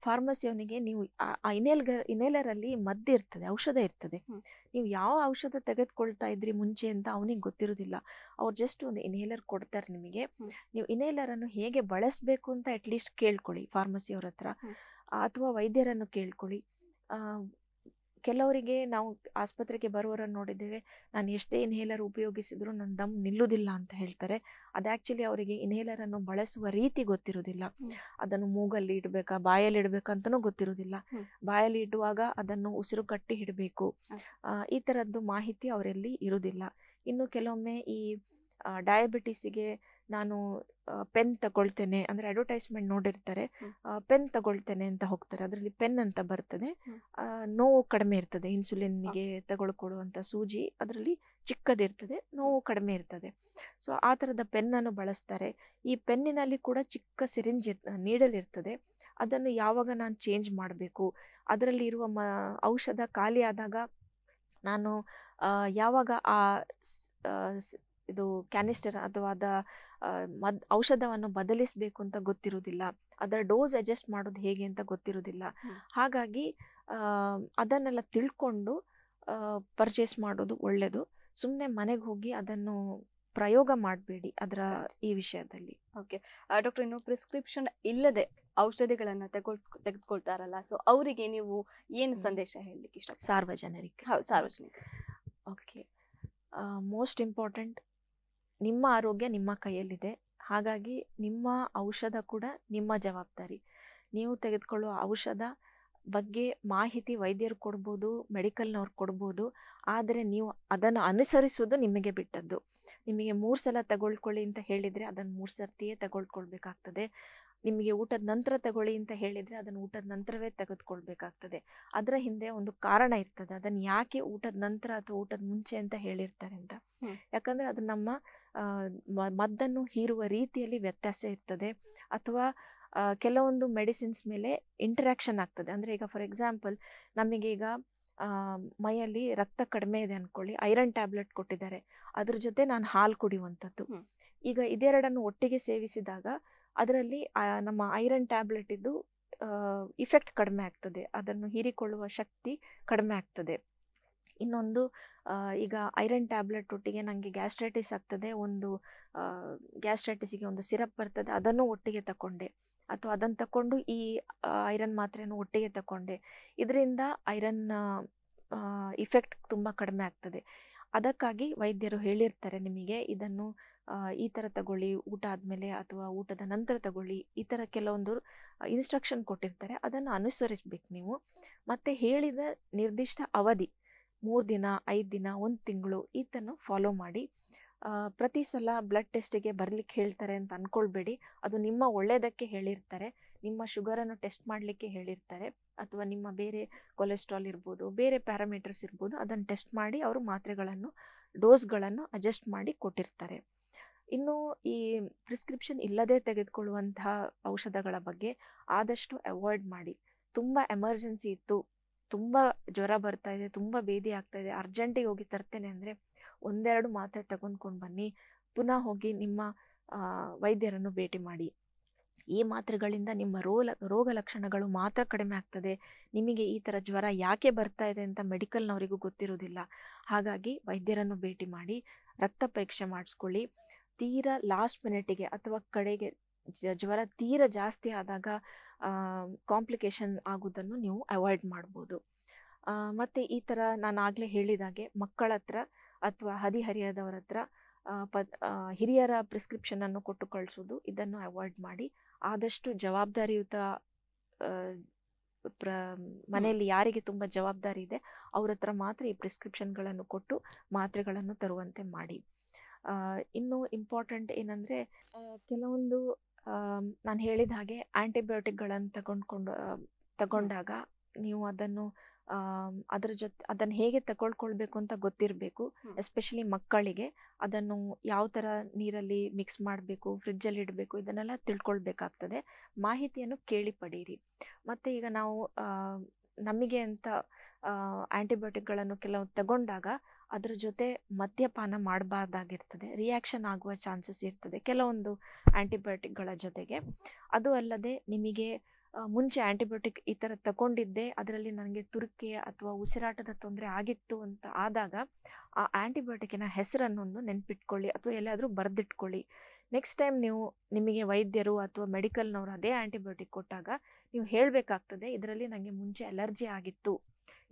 ಫಾರ್ಮಸಿಯವನಿಗೆ ನೀವು ಆ ಇನ್ಹೇಲರ್ ಅಲ್ಲಿ ಮದ್ದು ಇರ್ತದೆ ಔಷಧ ಇರ್ತದೆ ನೀವು ಯಾವ ಔಷಧ ತೆಗೆದುಕೊಳ್ತಾ ಇದ್ರಿ ಮುಂಚೆ ಅಂತ ಅವನಿಗೆ ಗೊತ್ತಿರೋದಿಲ್ಲ ಅವ್ರು ಜಸ್ಟ್ ಒಂದು ಇನ್ಹೇಲರ್ ಕೊಡ್ತಾರೆ ನಿಮಗೆ ನೀವು ಇನೇಲರನ್ನು ಹೇಗೆ ಬಳಸಬೇಕು ಅಂತ ಅಟ್ಲೀಸ್ಟ್ ಕೇಳ್ಕೊಳ್ಳಿ ಫಾರ್ಮಸಿಯವ್ರ ಹತ್ರ ಅಥವಾ ವೈದ್ಯರನ್ನು ಕೇಳ್ಕೊಳ್ಳಿ ಕೆಲವರಿಗೆ ನಾವು ಆಸ್ಪತ್ರೆಗೆ ಬರುವವರನ್ನು ನೋಡಿದ್ದೇವೆ ನಾನು ಎಷ್ಟೇ ಇನ್ಹೇಲರ್ ಉಪಯೋಗಿಸಿದ್ರು ನನ್ನ ದಮ್ ನಿಲ್ಲುವುದಿಲ್ಲ ಅಂತ ಹೇಳ್ತಾರೆ ಅದು ಆ್ಯಕ್ಚುಲಿ ಅವರಿಗೆ ಇನ್ಹೇಲರನ್ನು ಬಳಸುವ ರೀತಿ ಗೊತ್ತಿರೋದಿಲ್ಲ ಅದನ್ನು ಮೂಗಲ್ಲಿ ಇಡಬೇಕಾ ಬಾಯಲ್ಲಿ ಇಡಬೇಕಂತನೂ ಗೊತ್ತಿರೋದಿಲ್ಲ ಬಾಯಲ್ಲಿ ಇಡುವಾಗ ಅದನ್ನು ಉಸಿರು ಕಟ್ಟಿ ಇಡಬೇಕು ಈ ಥರದ್ದು ಮಾಹಿತಿ ಅವರಲ್ಲಿ ಇರುವುದಿಲ್ಲ ಇನ್ನು ಕೆಲವೊಮ್ಮೆ ಈ ಡಯಾಬಿಟಿಸಿಗೆ ನಾನು ಪೆನ್ ತಗೊಳ್ತೇನೆ ಅಂದರೆ ಅಡ್ವರ್ಟೈಸ್ಮೆಂಟ್ ನೋಡಿರ್ತಾರೆ ಪೆನ್ ತಗೊಳ್ತೇನೆ ಅಂತ ಹೋಗ್ತಾರೆ ಅದರಲ್ಲಿ ಪೆನ್ ಅಂತ ಬರ್ತದೆ ನೋವು ಕಡಿಮೆ ಇರ್ತದೆ ಇನ್ಸುಲಿನ್ಗೆ ತಗೊಳ್ಕೊಡುವಂಥ ಸೂಜಿ ಅದರಲ್ಲಿ ಚಿಕ್ಕದಿರ್ತದೆ ನೋವು ಕಡಿಮೆ ಇರ್ತದೆ ಸೊ ಆ ಥರದ ಪೆನ್ನನ್ನು ಬಳಸ್ತಾರೆ ಈ ಪೆನ್ನಿನಲ್ಲಿ ಕೂಡ ಚಿಕ್ಕ ಸಿರಿಂಜ್ ಇರ್ ನೀಡಲಿರ್ತದೆ ಅದನ್ನು ಯಾವಾಗ ನಾನು ಚೇಂಜ್ ಮಾಡಬೇಕು ಅದರಲ್ಲಿ ಇರುವ ಮ ಔಷಧ ಖಾಲಿಯಾದಾಗ ನಾನು ಯಾವಾಗ ಆ ಇದು ಕ್ಯಾನಿಸ್ಟರ್ ಅಥವಾ ಅದ ಮದ್ ಔಷಧವನ್ನು ಬದಲಿಸಬೇಕು ಅಂತ ಗೊತ್ತಿರುವುದಿಲ್ಲ ಅದರ ಡೋಸ್ ಅಡ್ಜಸ್ಟ್ ಮಾಡೋದು ಹೇಗೆ ಅಂತ ಗೊತ್ತಿರುವುದಿಲ್ಲ ಹಾಗಾಗಿ ಅದನ್ನೆಲ್ಲ ತಿಳ್ಕೊಂಡು ಪರ್ಚೇಸ್ ಮಾಡೋದು ಒಳ್ಳೆಯದು ಸುಮ್ಮನೆ ಮನೆಗೆ ಹೋಗಿ ಅದನ್ನು ಪ್ರಯೋಗ ಮಾಡಬೇಡಿ ಅದರ ಈ ವಿಷಯದಲ್ಲಿ ಓಕೆ ಡಾಕ್ಟರ್ ಇನ್ನು ಪ್ರಿಸ್ಕ್ರಿಪ್ಷನ್ ಇಲ್ಲದೆ ಔಷಧಿಗಳನ್ನು ತಗೊಳ್ ತೆಗೆದುಕೊಳ್ತಾರಲ್ಲ ಸೊ ಅವರಿಗೆ ನೀವು ಏನು ಸಂದೇಶ ಹೇಳಲಿಕ್ಕೆ ಇಷ್ಟ ಸಾರ್ವಜನಿಕ ಹೌದು ಸಾರ್ವಜನಿಕ ಓಕೆ ಮೋಸ್ಟ್ ಇಂಪಾರ್ಟೆಂಟ್ ನಿಮ್ಮ ಆರೋಗ್ಯ ನಿಮ್ಮ ಕೈಯಲ್ಲಿದೆ ಹಾಗಾಗಿ ನಿಮ್ಮ ಔಷಧ ಕೂಡ ನಿಮ್ಮ ಜವಾಬ್ದಾರಿ ನೀವು ತೆಗೆದುಕೊಳ್ಳುವ ಔಷಧ ಬಗ್ಗೆ ಮಾಹಿತಿ ವೈದ್ಯರು ಕೊಡ್ಬೋದು ಮೆಡಿಕಲ್ನವ್ರು ಕೊಡ್ಬೋದು ಆದರೆ ನೀವು ಅದನ್ನು ಅನುಸರಿಸುವುದು ನಿಮಗೆ ಬಿಟ್ಟದ್ದು ನಿಮಗೆ ಮೂರು ಸಲ ತಗೊಳ್ಕೊಳ್ಳಿ ಅಂತ ಹೇಳಿದರೆ ಅದನ್ನು ಮೂರು ಸರ್ತಿಯೇ ತಗೊಳ್ಕೊಳ್ಬೇಕಾಗ್ತದೆ ನಿಮಗೆ ಊಟದ ನಂತರ ತಗೊಳ್ಳಿ ಅಂತ ಹೇಳಿದರೆ ಅದನ್ನು ಊಟದ ನಂತರವೇ ತೆಗೆದುಕೊಳ್ಬೇಕಾಗ್ತದೆ ಅದರ ಹಿಂದೆ ಒಂದು ಕಾರಣ ಇರ್ತದೆ ಅದನ್ನು ಯಾಕೆ ಊಟದ ನಂತರ ಅಥವಾ ಊಟದ ಮುಂಚೆ ಅಂತ ಹೇಳಿರ್ತಾರೆ ಅಂತ ಯಾಕಂದರೆ ಅದು ನಮ್ಮ ಮದ್ದನ್ನು ಹೀರುವ ರೀತಿಯಲ್ಲಿ ವ್ಯತ್ಯಾಸ ಇರ್ತದೆ ಅಥವಾ ಕೆಲವೊಂದು ಮೆಡಿಸಿನ್ಸ್ ಮೇಲೆ ಇಂಟ್ರ್ಯಾಕ್ಷನ್ ಆಗ್ತದೆ ಅಂದರೆ ಈಗ ಫಾರ್ ಎಕ್ಸಾಂಪಲ್ ನಮಗೀಗ ಮೈಯಲ್ಲಿ ರಕ್ತ ಕಡಿಮೆ ಇದೆ ಅಂದ್ಕೊಳ್ಳಿ ಐರನ್ ಟ್ಯಾಬ್ಲೆಟ್ ಕೊಟ್ಟಿದ್ದಾರೆ ಅದ್ರ ಜೊತೆ ನಾನು ಹಾಲು ಕುಡಿಯುವಂಥದ್ದು ಈಗ ಇದೆರಡನ್ನು ಒಟ್ಟಿಗೆ ಸೇವಿಸಿದಾಗ ಅದರಲ್ಲಿ ನಮ್ಮ ಐರನ್ ಟ್ಯಾಬ್ಲೆಟ್ ಇದ್ದು ಇಫೆಕ್ಟ್ ಕಡಿಮೆ ಆಗ್ತದೆ ಅದನ್ನು ಹೀರಿಕೊಳ್ಳುವ ಶಕ್ತಿ ಕಡಿಮೆ ಆಗ್ತದೆ ಇನ್ನೊಂದು ಈಗ ಐರನ್ ಟ್ಯಾಬ್ಲೆಟ್ ಒಟ್ಟಿಗೆ ನನಗೆ ಗ್ಯಾಸ್ಟ್ರೈಟಿಸ್ ಆಗ್ತದೆ ಒಂದು ಗ್ಯಾಸ್ಟ್ರೈಟಿಸಿಗೆ ಒಂದು ಸಿರಪ್ ಬರ್ತದೆ ಅದನ್ನು ಒಟ್ಟಿಗೆ ತಕೊಂಡೆ ಅಥವಾ ಅದನ್ನು ತಗೊಂಡು ಈ ಐರನ್ ಮಾತ್ರೆಯನ್ನು ಒಟ್ಟಿಗೆ ತಗೊಂಡೆ ಇದರಿಂದ ಐರನ್ ಇಫೆಕ್ಟ್ ತುಂಬ ಕಡಿಮೆ ಆಗ್ತದೆ ಅದಕ್ಕಾಗಿ ವೈದ್ಯರು ಹೇಳಿರ್ತಾರೆ ನಿಮಗೆ ಇದನ್ನು ಈ ಥರ ತಗೊಳ್ಳಿ ಊಟ ಆದಮೇಲೆ ಅಥವಾ ಊಟದ ನಂತರ ತಗೊಳ್ಳಿ ಈ ಥರ ಕೆಲವೊಂದು ಇನ್ಸ್ಟ್ರಕ್ಷನ್ ಕೊಟ್ಟಿರ್ತಾರೆ ಅದನ್ನು ಅನುಸರಿಸ್ಬೇಕು ನೀವು ಮತ್ತು ಹೇಳಿದ ನಿರ್ದಿಷ್ಟ ಅವಧಿ ಮೂರು ದಿನ ಐದು ದಿನ ಒಂದು ತಿಂಗಳು ಈತನ್ನು ಫಾಲೋ ಮಾಡಿ ಪ್ರತಿ ಸಲ ಬ್ಲಡ್ ಟೆಸ್ಟಿಗೆ ಬರಲಿಕ್ಕೆ ಹೇಳ್ತಾರೆ ಅಂತ ಅಂದ್ಕೊಳ್ಬೇಡಿ ಅದು ನಿಮ್ಮ ಒಳ್ಳೆಯದಕ್ಕೆ ಹೇಳಿರ್ತಾರೆ ನಿಮ್ಮ ಶುಗರನ್ನು ಟೆಸ್ಟ್ ಮಾಡಲಿಕ್ಕೆ ಹೇಳಿರ್ತಾರೆ ಅಥವಾ ನಿಮ್ಮ ಬೇರೆ ಕೊಲೆಸ್ಟ್ರಾಲ್ ಇರ್ಬೋದು ಬೇರೆ ಪ್ಯಾರಾಮೀಟರ್ಸ್ ಇರ್ಬೋದು ಅದನ್ನು ಟೆಸ್ಟ್ ಮಾಡಿ ಅವರು ಮಾತ್ರೆಗಳನ್ನು ಡೋಸ್ಗಳನ್ನು ಅಡ್ಜಸ್ಟ್ ಮಾಡಿ ಕೊಟ್ಟಿರ್ತಾರೆ ಇನ್ನು ಈ ಪ್ರಿಸ್ಕ್ರಿಪ್ಷನ್ ಇಲ್ಲದೆ ತೆಗೆದುಕೊಳ್ಳುವಂತಹ ಔಷಧಗಳ ಬಗ್ಗೆ ಆದಷ್ಟು ಅವಾಯ್ಡ್ ಮಾಡಿ ತುಂಬ ಎಮರ್ಜೆನ್ಸಿ ಇತ್ತು ತುಂಬ ಜ್ವರ ಬರ್ತಾ ಇದೆ ತುಂಬ ಬೇದಿ ಆಗ್ತಾ ಇದೆ ಅರ್ಜೆಂಟಿಗೆ ಹೋಗಿ ತರ್ತೇನೆ ಅಂದರೆ ಒಂದೆರಡು ಮಾತ್ರೆ ತಗೊಂಡ್ಕೊಂಡು ಬನ್ನಿ ಪುನಃ ಹೋಗಿ ನಿಮ್ಮ ವೈದ್ಯರನ್ನು ಭೇಟಿ ಮಾಡಿ ಈ ಮಾತ್ರೆಗಳಿಂದ ನಿಮ್ಮ ರೋಲ ರೋಗ ಲಕ್ಷಣಗಳು ಮಾತ್ರ ಕಡಿಮೆ ಆಗ್ತದೆ ನಿಮಗೆ ಈ ಥರ ಜ್ವರ ಯಾಕೆ ಬರ್ತಾ ಇದೆ ಅಂತ ಮೆಡಿಕಲ್ನವರಿಗೂ ಗೊತ್ತಿರೋದಿಲ್ಲ ಹಾಗಾಗಿ ವೈದ್ಯರನ್ನು ಭೇಟಿ ಮಾಡಿ ರಕ್ತ ಪರೀಕ್ಷೆ ಮಾಡಿಸ್ಕೊಳ್ಳಿ ತೀರಾ ಲಾಸ್ಟ್ ಮಿನಿಟಿಗೆ ಅಥವಾ ಕಡೆಗೆ ಜ್ವರ ತೀರ ಜಾಸ್ತಿ ಆದಾಗ ಕಾಂಪ್ಲಿಕೇಶನ್ ಆಗೋದನ್ನು ನೀವು ಅವಾಯ್ಡ್ ಮಾಡ್ಬೋದು ಮತ್ತು ಈ ಥರ ನಾನು ಆಗಲೇ ಹೇಳಿದಾಗೆ ಮಕ್ಕಳ ಹತ್ರ ಅಥವಾ ಹದಿಹರಿಯದವರ ಹತ್ರ ಪ ಹಿರಿಯರ ಪ್ರಿಸ್ಕ್ರಿಪ್ಷನನ್ನು ಕೊಟ್ಟು ಕಳಿಸೋದು ಇದನ್ನು ಅವಾಯ್ಡ್ ಮಾಡಿ ಆದಷ್ಟು ಜವಾಬ್ದಾರಿಯುತ ಪ್ರ ಮನೆಯಲ್ಲಿ ಯಾರಿಗೆ ತುಂಬ ಜವಾಬ್ದಾರಿ ಇದೆ ಅವ್ರ ಹತ್ರ ಮಾತ್ರ ಈ ಪ್ರಿಸ್ಕ್ರಿಪ್ಷನ್ಗಳನ್ನು ಕೊಟ್ಟು ಮಾತ್ರೆಗಳನ್ನು ತರುವಂತೆ ಮಾಡಿ ಇನ್ನು ಇಂಪಾರ್ಟೆಂಟ್ ಏನಂದರೆ ಕೆಲವೊಂದು ನಾನು ಹೇಳಿದ ಹಾಗೆ ಆ್ಯಂಟಿಬಯೋಟಿಕ್ಗಳನ್ನು ತಗೊಂಡ್ಕೊಂಡು ತಗೊಂಡಾಗ ನೀವು ಅದನ್ನು ಅದರ ಜೊತೆ ಅದನ್ನು ಹೇಗೆ ತಗೊಳ್ಕೊಳ್ಬೇಕು ಅಂತ ಗೊತ್ತಿರಬೇಕು ಎಸ್ಪೆಷಲಿ ಮಕ್ಕಳಿಗೆ ಅದನ್ನು ಯಾವ ಥರ ನೀರಲ್ಲಿ ಮಿಕ್ಸ್ ಮಾಡಬೇಕು ಫ್ರಿಜ್ಜಲ್ಲಿ ಇಡಬೇಕು ಇದನ್ನೆಲ್ಲ ತಿಳ್ಕೊಳ್ಬೇಕಾಗ್ತದೆ ಮಾಹಿತಿಯನ್ನು ಕೇಳಿ ಪಡೀರಿ ಮತ್ತು ಈಗ ನಾವು ನಮಗೆ ಅಂತ ಆ್ಯಂಟಿಬಯೋಟಿಕ್ಗಳನ್ನು ಕೆಲವು ತಗೊಂಡಾಗ ಅದರ ಜೊತೆ ಮದ್ಯಪಾನ ಮಾಡಬಾರ್ದಾಗಿರ್ತದೆ ರಿಯಾಕ್ಷನ್ ಆಗುವ ಚಾನ್ಸಸ್ ಇರ್ತದೆ ಕೆಲವೊಂದು ಆ್ಯಂಟಿಬಯೋಟಿಕ್ಗಳ ಜೊತೆಗೆ ಅದು ಅಲ್ಲದೆ ನಿಮಗೆ ಮುಂಚೆ ಆ್ಯಂಟಿಬಯೋಟಿಕ್ ಈ ಥರ ತಗೊಂಡಿದ್ದೆ ಅದರಲ್ಲಿ ನನಗೆ ತುರಿಕೆ ಅಥವಾ ಉಸಿರಾಟದ ತೊಂದರೆ ಆಗಿತ್ತು ಅಂತ ಆದಾಗ ಆ ಆ್ಯಂಟಿಬಯೋಟಿಕ್ಕಿನ ಹೆಸರನ್ನೊಂದು ನೆನ್ಪಿಟ್ಕೊಳ್ಳಿ ಅಥವಾ ಎಲ್ಲಾದರೂ ಬರೆದಿಟ್ಕೊಳ್ಳಿ ನೆಕ್ಸ್ಟ್ ಟೈಮ್ ನೀವು ನಿಮಗೆ ವೈದ್ಯರು ಅಥವಾ ಮೆಡಿಕಲ್ನವರು ಅದೇ ಆ್ಯಂಟಿಬಯೋಟಿಕ್ ಕೊಟ್ಟಾಗ ನೀವು ಹೇಳಬೇಕಾಗ್ತದೆ ಇದರಲ್ಲಿ ನನಗೆ ಮುಂಚೆ ಅಲರ್ಜಿ ಆಗಿತ್ತು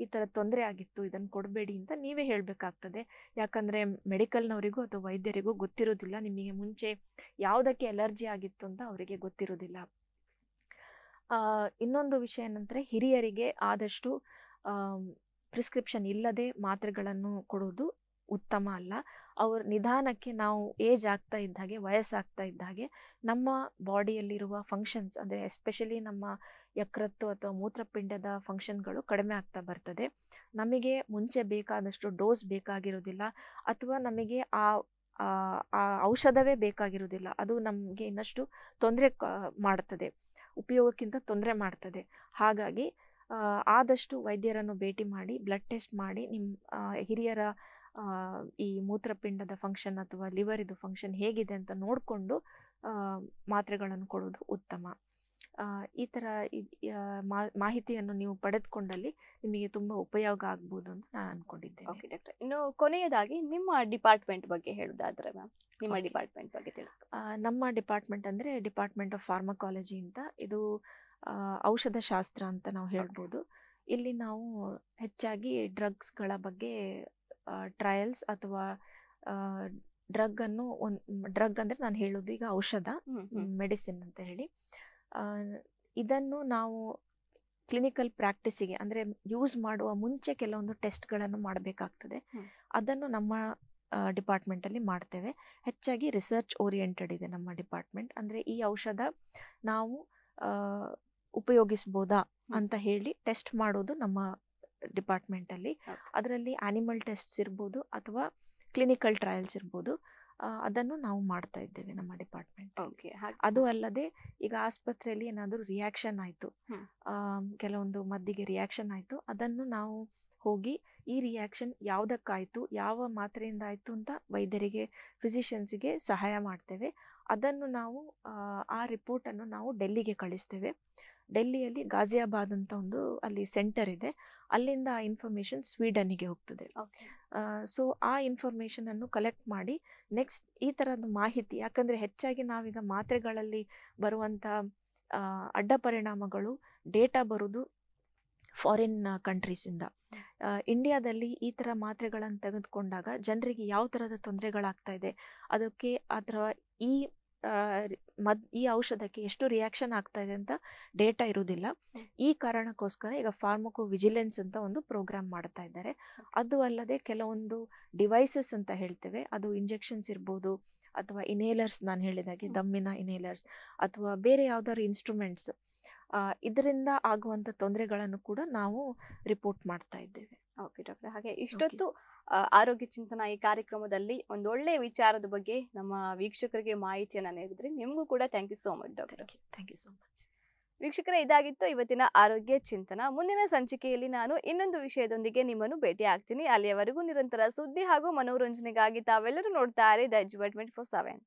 ಈ ಥರ ತೊಂದರೆ ಆಗಿತ್ತು ಇದನ್ನು ಕೊಡಬೇಡಿ ಅಂತ ನೀವೇ ಹೇಳಬೇಕಾಗ್ತದೆ ಯಾಕಂದರೆ ಮೆಡಿಕಲ್ನವರಿಗೂ ಅಥವಾ ವೈದ್ಯರಿಗೂ ಗೊತ್ತಿರೋದಿಲ್ಲ ನಿಮಗೆ ಮುಂಚೆ ಯಾವುದಕ್ಕೆ ಅಲರ್ಜಿ ಆಗಿತ್ತು ಅಂತ ಅವರಿಗೆ ಗೊತ್ತಿರೋದಿಲ್ಲ ಇನ್ನೊಂದು ವಿಷಯ ಏನಂದರೆ ಹಿರಿಯರಿಗೆ ಆದಷ್ಟು ಪ್ರಿಸ್ಕ್ರಿಪ್ಷನ್ ಇಲ್ಲದೆ ಮಾತ್ರೆಗಳನ್ನು ಕೊಡುವುದು ಉತ್ತಮ ಅಲ್ಲ ಅವ್ರ ನಿಧಾನಕ್ಕೆ ನಾವು ಏಜ್ ಆಗ್ತಾ ಇದ್ದಾಗೆ ವಯಸ್ಸಾಗ್ತಾ ಇದ್ದಾಗೆ ನಮ್ಮ ಬಾಡಿಯಲ್ಲಿರುವ ಫಂಕ್ಷನ್ಸ್ ಅಂದರೆ ಎಸ್ಪೆಷಲಿ ನಮ್ಮ ಯಕೃತ್ತು ಅಥವಾ ಮೂತ್ರಪಿಂಡದ ಫಂಕ್ಷನ್ಗಳು ಕಡಿಮೆ ಆಗ್ತಾ ಬರ್ತದೆ ನಮಗೆ ಮುಂಚೆ ಬೇಕಾದಷ್ಟು ಡೋಸ್ ಬೇಕಾಗಿರೋದಿಲ್ಲ ಅಥವಾ ನಮಗೆ ಆ ಆ ಔಷಧವೇ ಬೇಕಾಗಿರೋದಿಲ್ಲ ಅದು ನಮಗೆ ಇನ್ನಷ್ಟು ತೊಂದರೆ ಮಾಡುತ್ತದೆ ಉಪಯೋಗಕ್ಕಿಂತ ತೊಂದರೆ ಮಾಡ್ತದೆ ಹಾಗಾಗಿ ಆದಷ್ಟು ವೈದ್ಯರನ್ನು ಭೇಟಿ ಮಾಡಿ ಬ್ಲಡ್ ಟೆಸ್ಟ್ ಮಾಡಿ ನಿಮ್ಮ ಹಿರಿಯರ ಈ ಮೂತ್ರಪಿಂಡದ ಫಂಕ್ಷನ್ ಅಥವಾ ಲಿವರಿದು ಫಂಕ್ಷನ್ ಹೇಗಿದೆ ಅಂತ ನೋಡಿಕೊಂಡು ಮಾತ್ರೆಗಳನ್ನು ಕೊಡೋದು ಉತ್ತಮ ಈ ಥರ ಮಾಹಿತಿಯನ್ನು ನೀವು ಪಡೆದುಕೊಂಡಲ್ಲಿ ನಿಮಗೆ ತುಂಬ ಉಪಯೋಗ ಆಗ್ಬೋದು ಅಂತ ನಾನು ಅನ್ಕೊಂಡಿದ್ದೇನೆ ಓಕೆ ಡಾಕ್ಟರ್ ಇನ್ನು ಕೊನೆಯದಾಗಿ ನಿಮ್ಮ ಡಿಪಾರ್ಟ್ಮೆಂಟ್ ಬಗ್ಗೆ ಹೇಳುವುದಾದ್ರೆ ಮ್ಯಾಮ್ ನಿಮ್ಮ ಡಿಪಾರ್ಟ್ಮೆಂಟ್ ಬಗ್ಗೆ ತಿಳಿ ನಮ್ಮ ಡಿಪಾರ್ಟ್ಮೆಂಟ್ ಅಂದರೆ ಡಿಪಾರ್ಟ್ಮೆಂಟ್ ಆಫ್ ಫಾರ್ಮಕಾಲಜಿ ಅಂತ ಇದು ಔಷಧ ಶಾಸ್ತ್ರ ಅಂತ ನಾವು ಹೇಳ್ಬೋದು ಇಲ್ಲಿ ನಾವು ಹೆಚ್ಚಾಗಿ ಡ್ರಗ್ಸ್ಗಳ ಬಗ್ಗೆ ಟ್ರಯಲ್ಸ್ ಅಥವಾ ಡ್ರಗ್ ಅನ್ನು ಒಂದು ಡ್ರಗ್ ಅಂದರೆ ನಾನು ಹೇಳೋದು ಈಗ ಔಷಧ ಮೆಡಿಸಿನ್ ಅಂತ ಹೇಳಿ ಇದನ್ನು ನಾವು ಕ್ಲಿನಿಕಲ್ ಪ್ರಾಕ್ಟೀಸಿಗೆ ಅಂದರೆ ಯೂಸ್ ಮಾಡುವ ಮುಂಚೆ ಕೆಲವೊಂದು ಟೆಸ್ಟ್ಗಳನ್ನು ಮಾಡಬೇಕಾಗ್ತದೆ ಅದನ್ನು ನಮ್ಮ ಡಿಪಾರ್ಟ್ಮೆಂಟಲ್ಲಿ ಮಾಡ್ತೇವೆ ಹೆಚ್ಚಾಗಿ ರಿಸರ್ಚ್ ಓರಿಯೆಂಟೆಡ್ ಇದೆ ನಮ್ಮ ಡಿಪಾರ್ಟ್ಮೆಂಟ್ ಅಂದರೆ ಈ ಔಷಧ ನಾವು ಉಪಯೋಗಿಸ್ಬೋದಾ ಅಂತ ಹೇಳಿ ಟೆಸ್ಟ್ ಮಾಡೋದು ನಮ್ಮ ಡಿಪಾರ್ಟ್ಮೆಂಟಲ್ಲಿ ಅದರಲ್ಲಿ ಆ್ಯನಿಮಲ್ ಟೆಸ್ಟ್ಸ್ ಇರ್ಬೋದು ಅಥವಾ ಕ್ಲಿನಿಕಲ್ ಟ್ರಯಲ್ಸ್ ಇರ್ಬೋದು ಅದನ್ನು ನಾವು ಮಾಡ್ತಾ ಇದ್ದೇವೆ ನಮ್ಮ ಡಿಪಾರ್ಟ್ಮೆಂಟ್ ಅದು ಅಲ್ಲದೆ ಈಗ ಆಸ್ಪತ್ರೆಯಲ್ಲಿ ಏನಾದರೂ ರಿಯಾಕ್ಷನ್ ಆಯಿತು ಕೆಲವೊಂದು ಮದ್ದಿಗೆ ರಿಯಾಕ್ಷನ್ ಆಯಿತು ಅದನ್ನು ನಾವು ಹೋಗಿ ಈ ರಿಯಾಕ್ಷನ್ ಯಾವುದಕ್ಕಾಯಿತು ಯಾವ ಮಾತ್ರೆಯಿಂದ ಆಯಿತು ಅಂತ ವೈದ್ಯರಿಗೆ ಫಿಸಿಷಿಯನ್ಸಿಗೆ ಸಹಾಯ ಮಾಡ್ತೇವೆ ಅದನ್ನು ನಾವು ಆ ರಿಪೋರ್ಟನ್ನು ನಾವು ಡೆಲ್ಲಿಗೆ ಕಳಿಸ್ತೇವೆ ಡೆಲ್ಲಿಯಲ್ಲಿ ಗಾಜಿಯಾಬಾದ್ ಅಂತ ಒಂದು ಅಲ್ಲಿ ಸೆಂಟರ್ ಇದೆ ಅಲ್ಲಿಂದ ಆ ಇನ್ಫಾರ್ಮೇಶನ್ ಸ್ವೀಡನ್ನಿಗೆ ಹೋಗ್ತದೆ ಸೊ ಆ ಇನ್ಫಾರ್ಮೇಷನನ್ನು ಅನ್ನು ಕಲೆಕ್ಟ್ ಮಾಡಿ ನೆಕ್ಸ್ಟ್ ಈ ಥರದ ಮಾಹಿತಿ ಯಾಕಂದರೆ ಹೆಚ್ಚಾಗಿ ನಾವೀಗ ಮಾತ್ರೆಗಳಲ್ಲಿ ಬರುವಂಥ ಅಡ್ಡ ಪರಿಣಾಮಗಳು ಡೇಟಾ ಬರೋದು ಫಾರಿನ್ ಕಂಟ್ರೀಸಿಂದ ಇಂಡಿಯಾದಲ್ಲಿ ಈ ಥರ ಮಾತ್ರೆಗಳನ್ನು ತೆಗೆದುಕೊಂಡಾಗ ಜನರಿಗೆ ಯಾವ ಥರದ ತೊಂದರೆಗಳಾಗ್ತಾ ಇದೆ ಅದಕ್ಕೆ ಅದರ ಈ ಮದ್ ಈ ಔಷಧಕ್ಕೆ ಎಷ್ಟು ರಿಯಾಕ್ಷನ್ ಆಗ್ತಾ ಇದೆ ಅಂತ ಡೇಟಾ ಇರುವುದಿಲ್ಲ ಈ ಕಾರಣಕ್ಕೋಸ್ಕರ ಈಗ ಫಾರ್ಮಕೋ ವಿಜಿಲೆನ್ಸ್ ಅಂತ ಒಂದು ಪ್ರೋಗ್ರಾಮ್ ಮಾಡ್ತಾ ಇದ್ದಾರೆ ಅದು ಅಲ್ಲದೆ ಕೆಲವೊಂದು ಡಿವೈಸಸ್ ಅಂತ ಹೇಳ್ತೇವೆ ಅದು ಇಂಜೆಕ್ಷನ್ಸ್ ಇರ್ಬೋದು ಅಥವಾ ಇನೇಲರ್ಸ್ ನಾನು ಹೇಳಿದಾಗೆ ದಮ್ಮಿನ ಇನೇಲರ್ಸ್ ಅಥವಾ ಬೇರೆ ಯಾವ್ದಾದ್ರು ಇನ್ಸ್ಟ್ರೂಮೆಂಟ್ಸ್ ಇದರಿಂದ ಆಗುವಂಥ ತೊಂದರೆಗಳನ್ನು ಕೂಡ ನಾವು ರಿಪೋರ್ಟ್ ಮಾಡ್ತಾ ಇದ್ದೇವೆ ಓಕೆ ಡಾಕ್ಟರ್ ಹಾಗೆ ಇಷ್ಟೊತ್ತು ಆರೋಗ್ಯ ಚಿಂತನ ಈ ಕಾರ್ಯಕ್ರಮದಲ್ಲಿ ಒಂದೊಳ್ಳೆ ವಿಚಾರದ ಬಗ್ಗೆ ನಮ್ಮ ವೀಕ್ಷಕರಿಗೆ ಮಾಹಿತಿಯನ್ನು ನೀಡಿದ್ರಿ ನಿಮಗೂ ಕೂಡ thank you so much doctor thank you so much ವೀಕ್ಷಕರೇ ಇದಾಗಿತ್ತು ಇವತ್ತಿನ ಆರೋಗ್ಯ ಚಿಂತನ ಮುಂದಿನ ಸಂಚಿಕೆಯಲ್ಲಿ ನಾನು ಇನ್ನೊಂದು ವಿಷಯದೊಂದಿಗೆ ನಿಮ್ಮನ್ನು ಭೇಟಿ ಆಗ್ತೀನಿ ಅಲ್ಲಿಯವರೆಗೂ ನಿರಂತರ ಸುದ್ದಿ ಹಾಗೂ ಮನೋರಂಜನೆಗಾಗಿ ತಾವೆಲ್ಲರೂ ನೋಡ್ತಾ ಇರಿ ದ ಎಜುವೈಟ್ಮೆಂಟ್ ಫಾರ್ ಸೆವೆನ್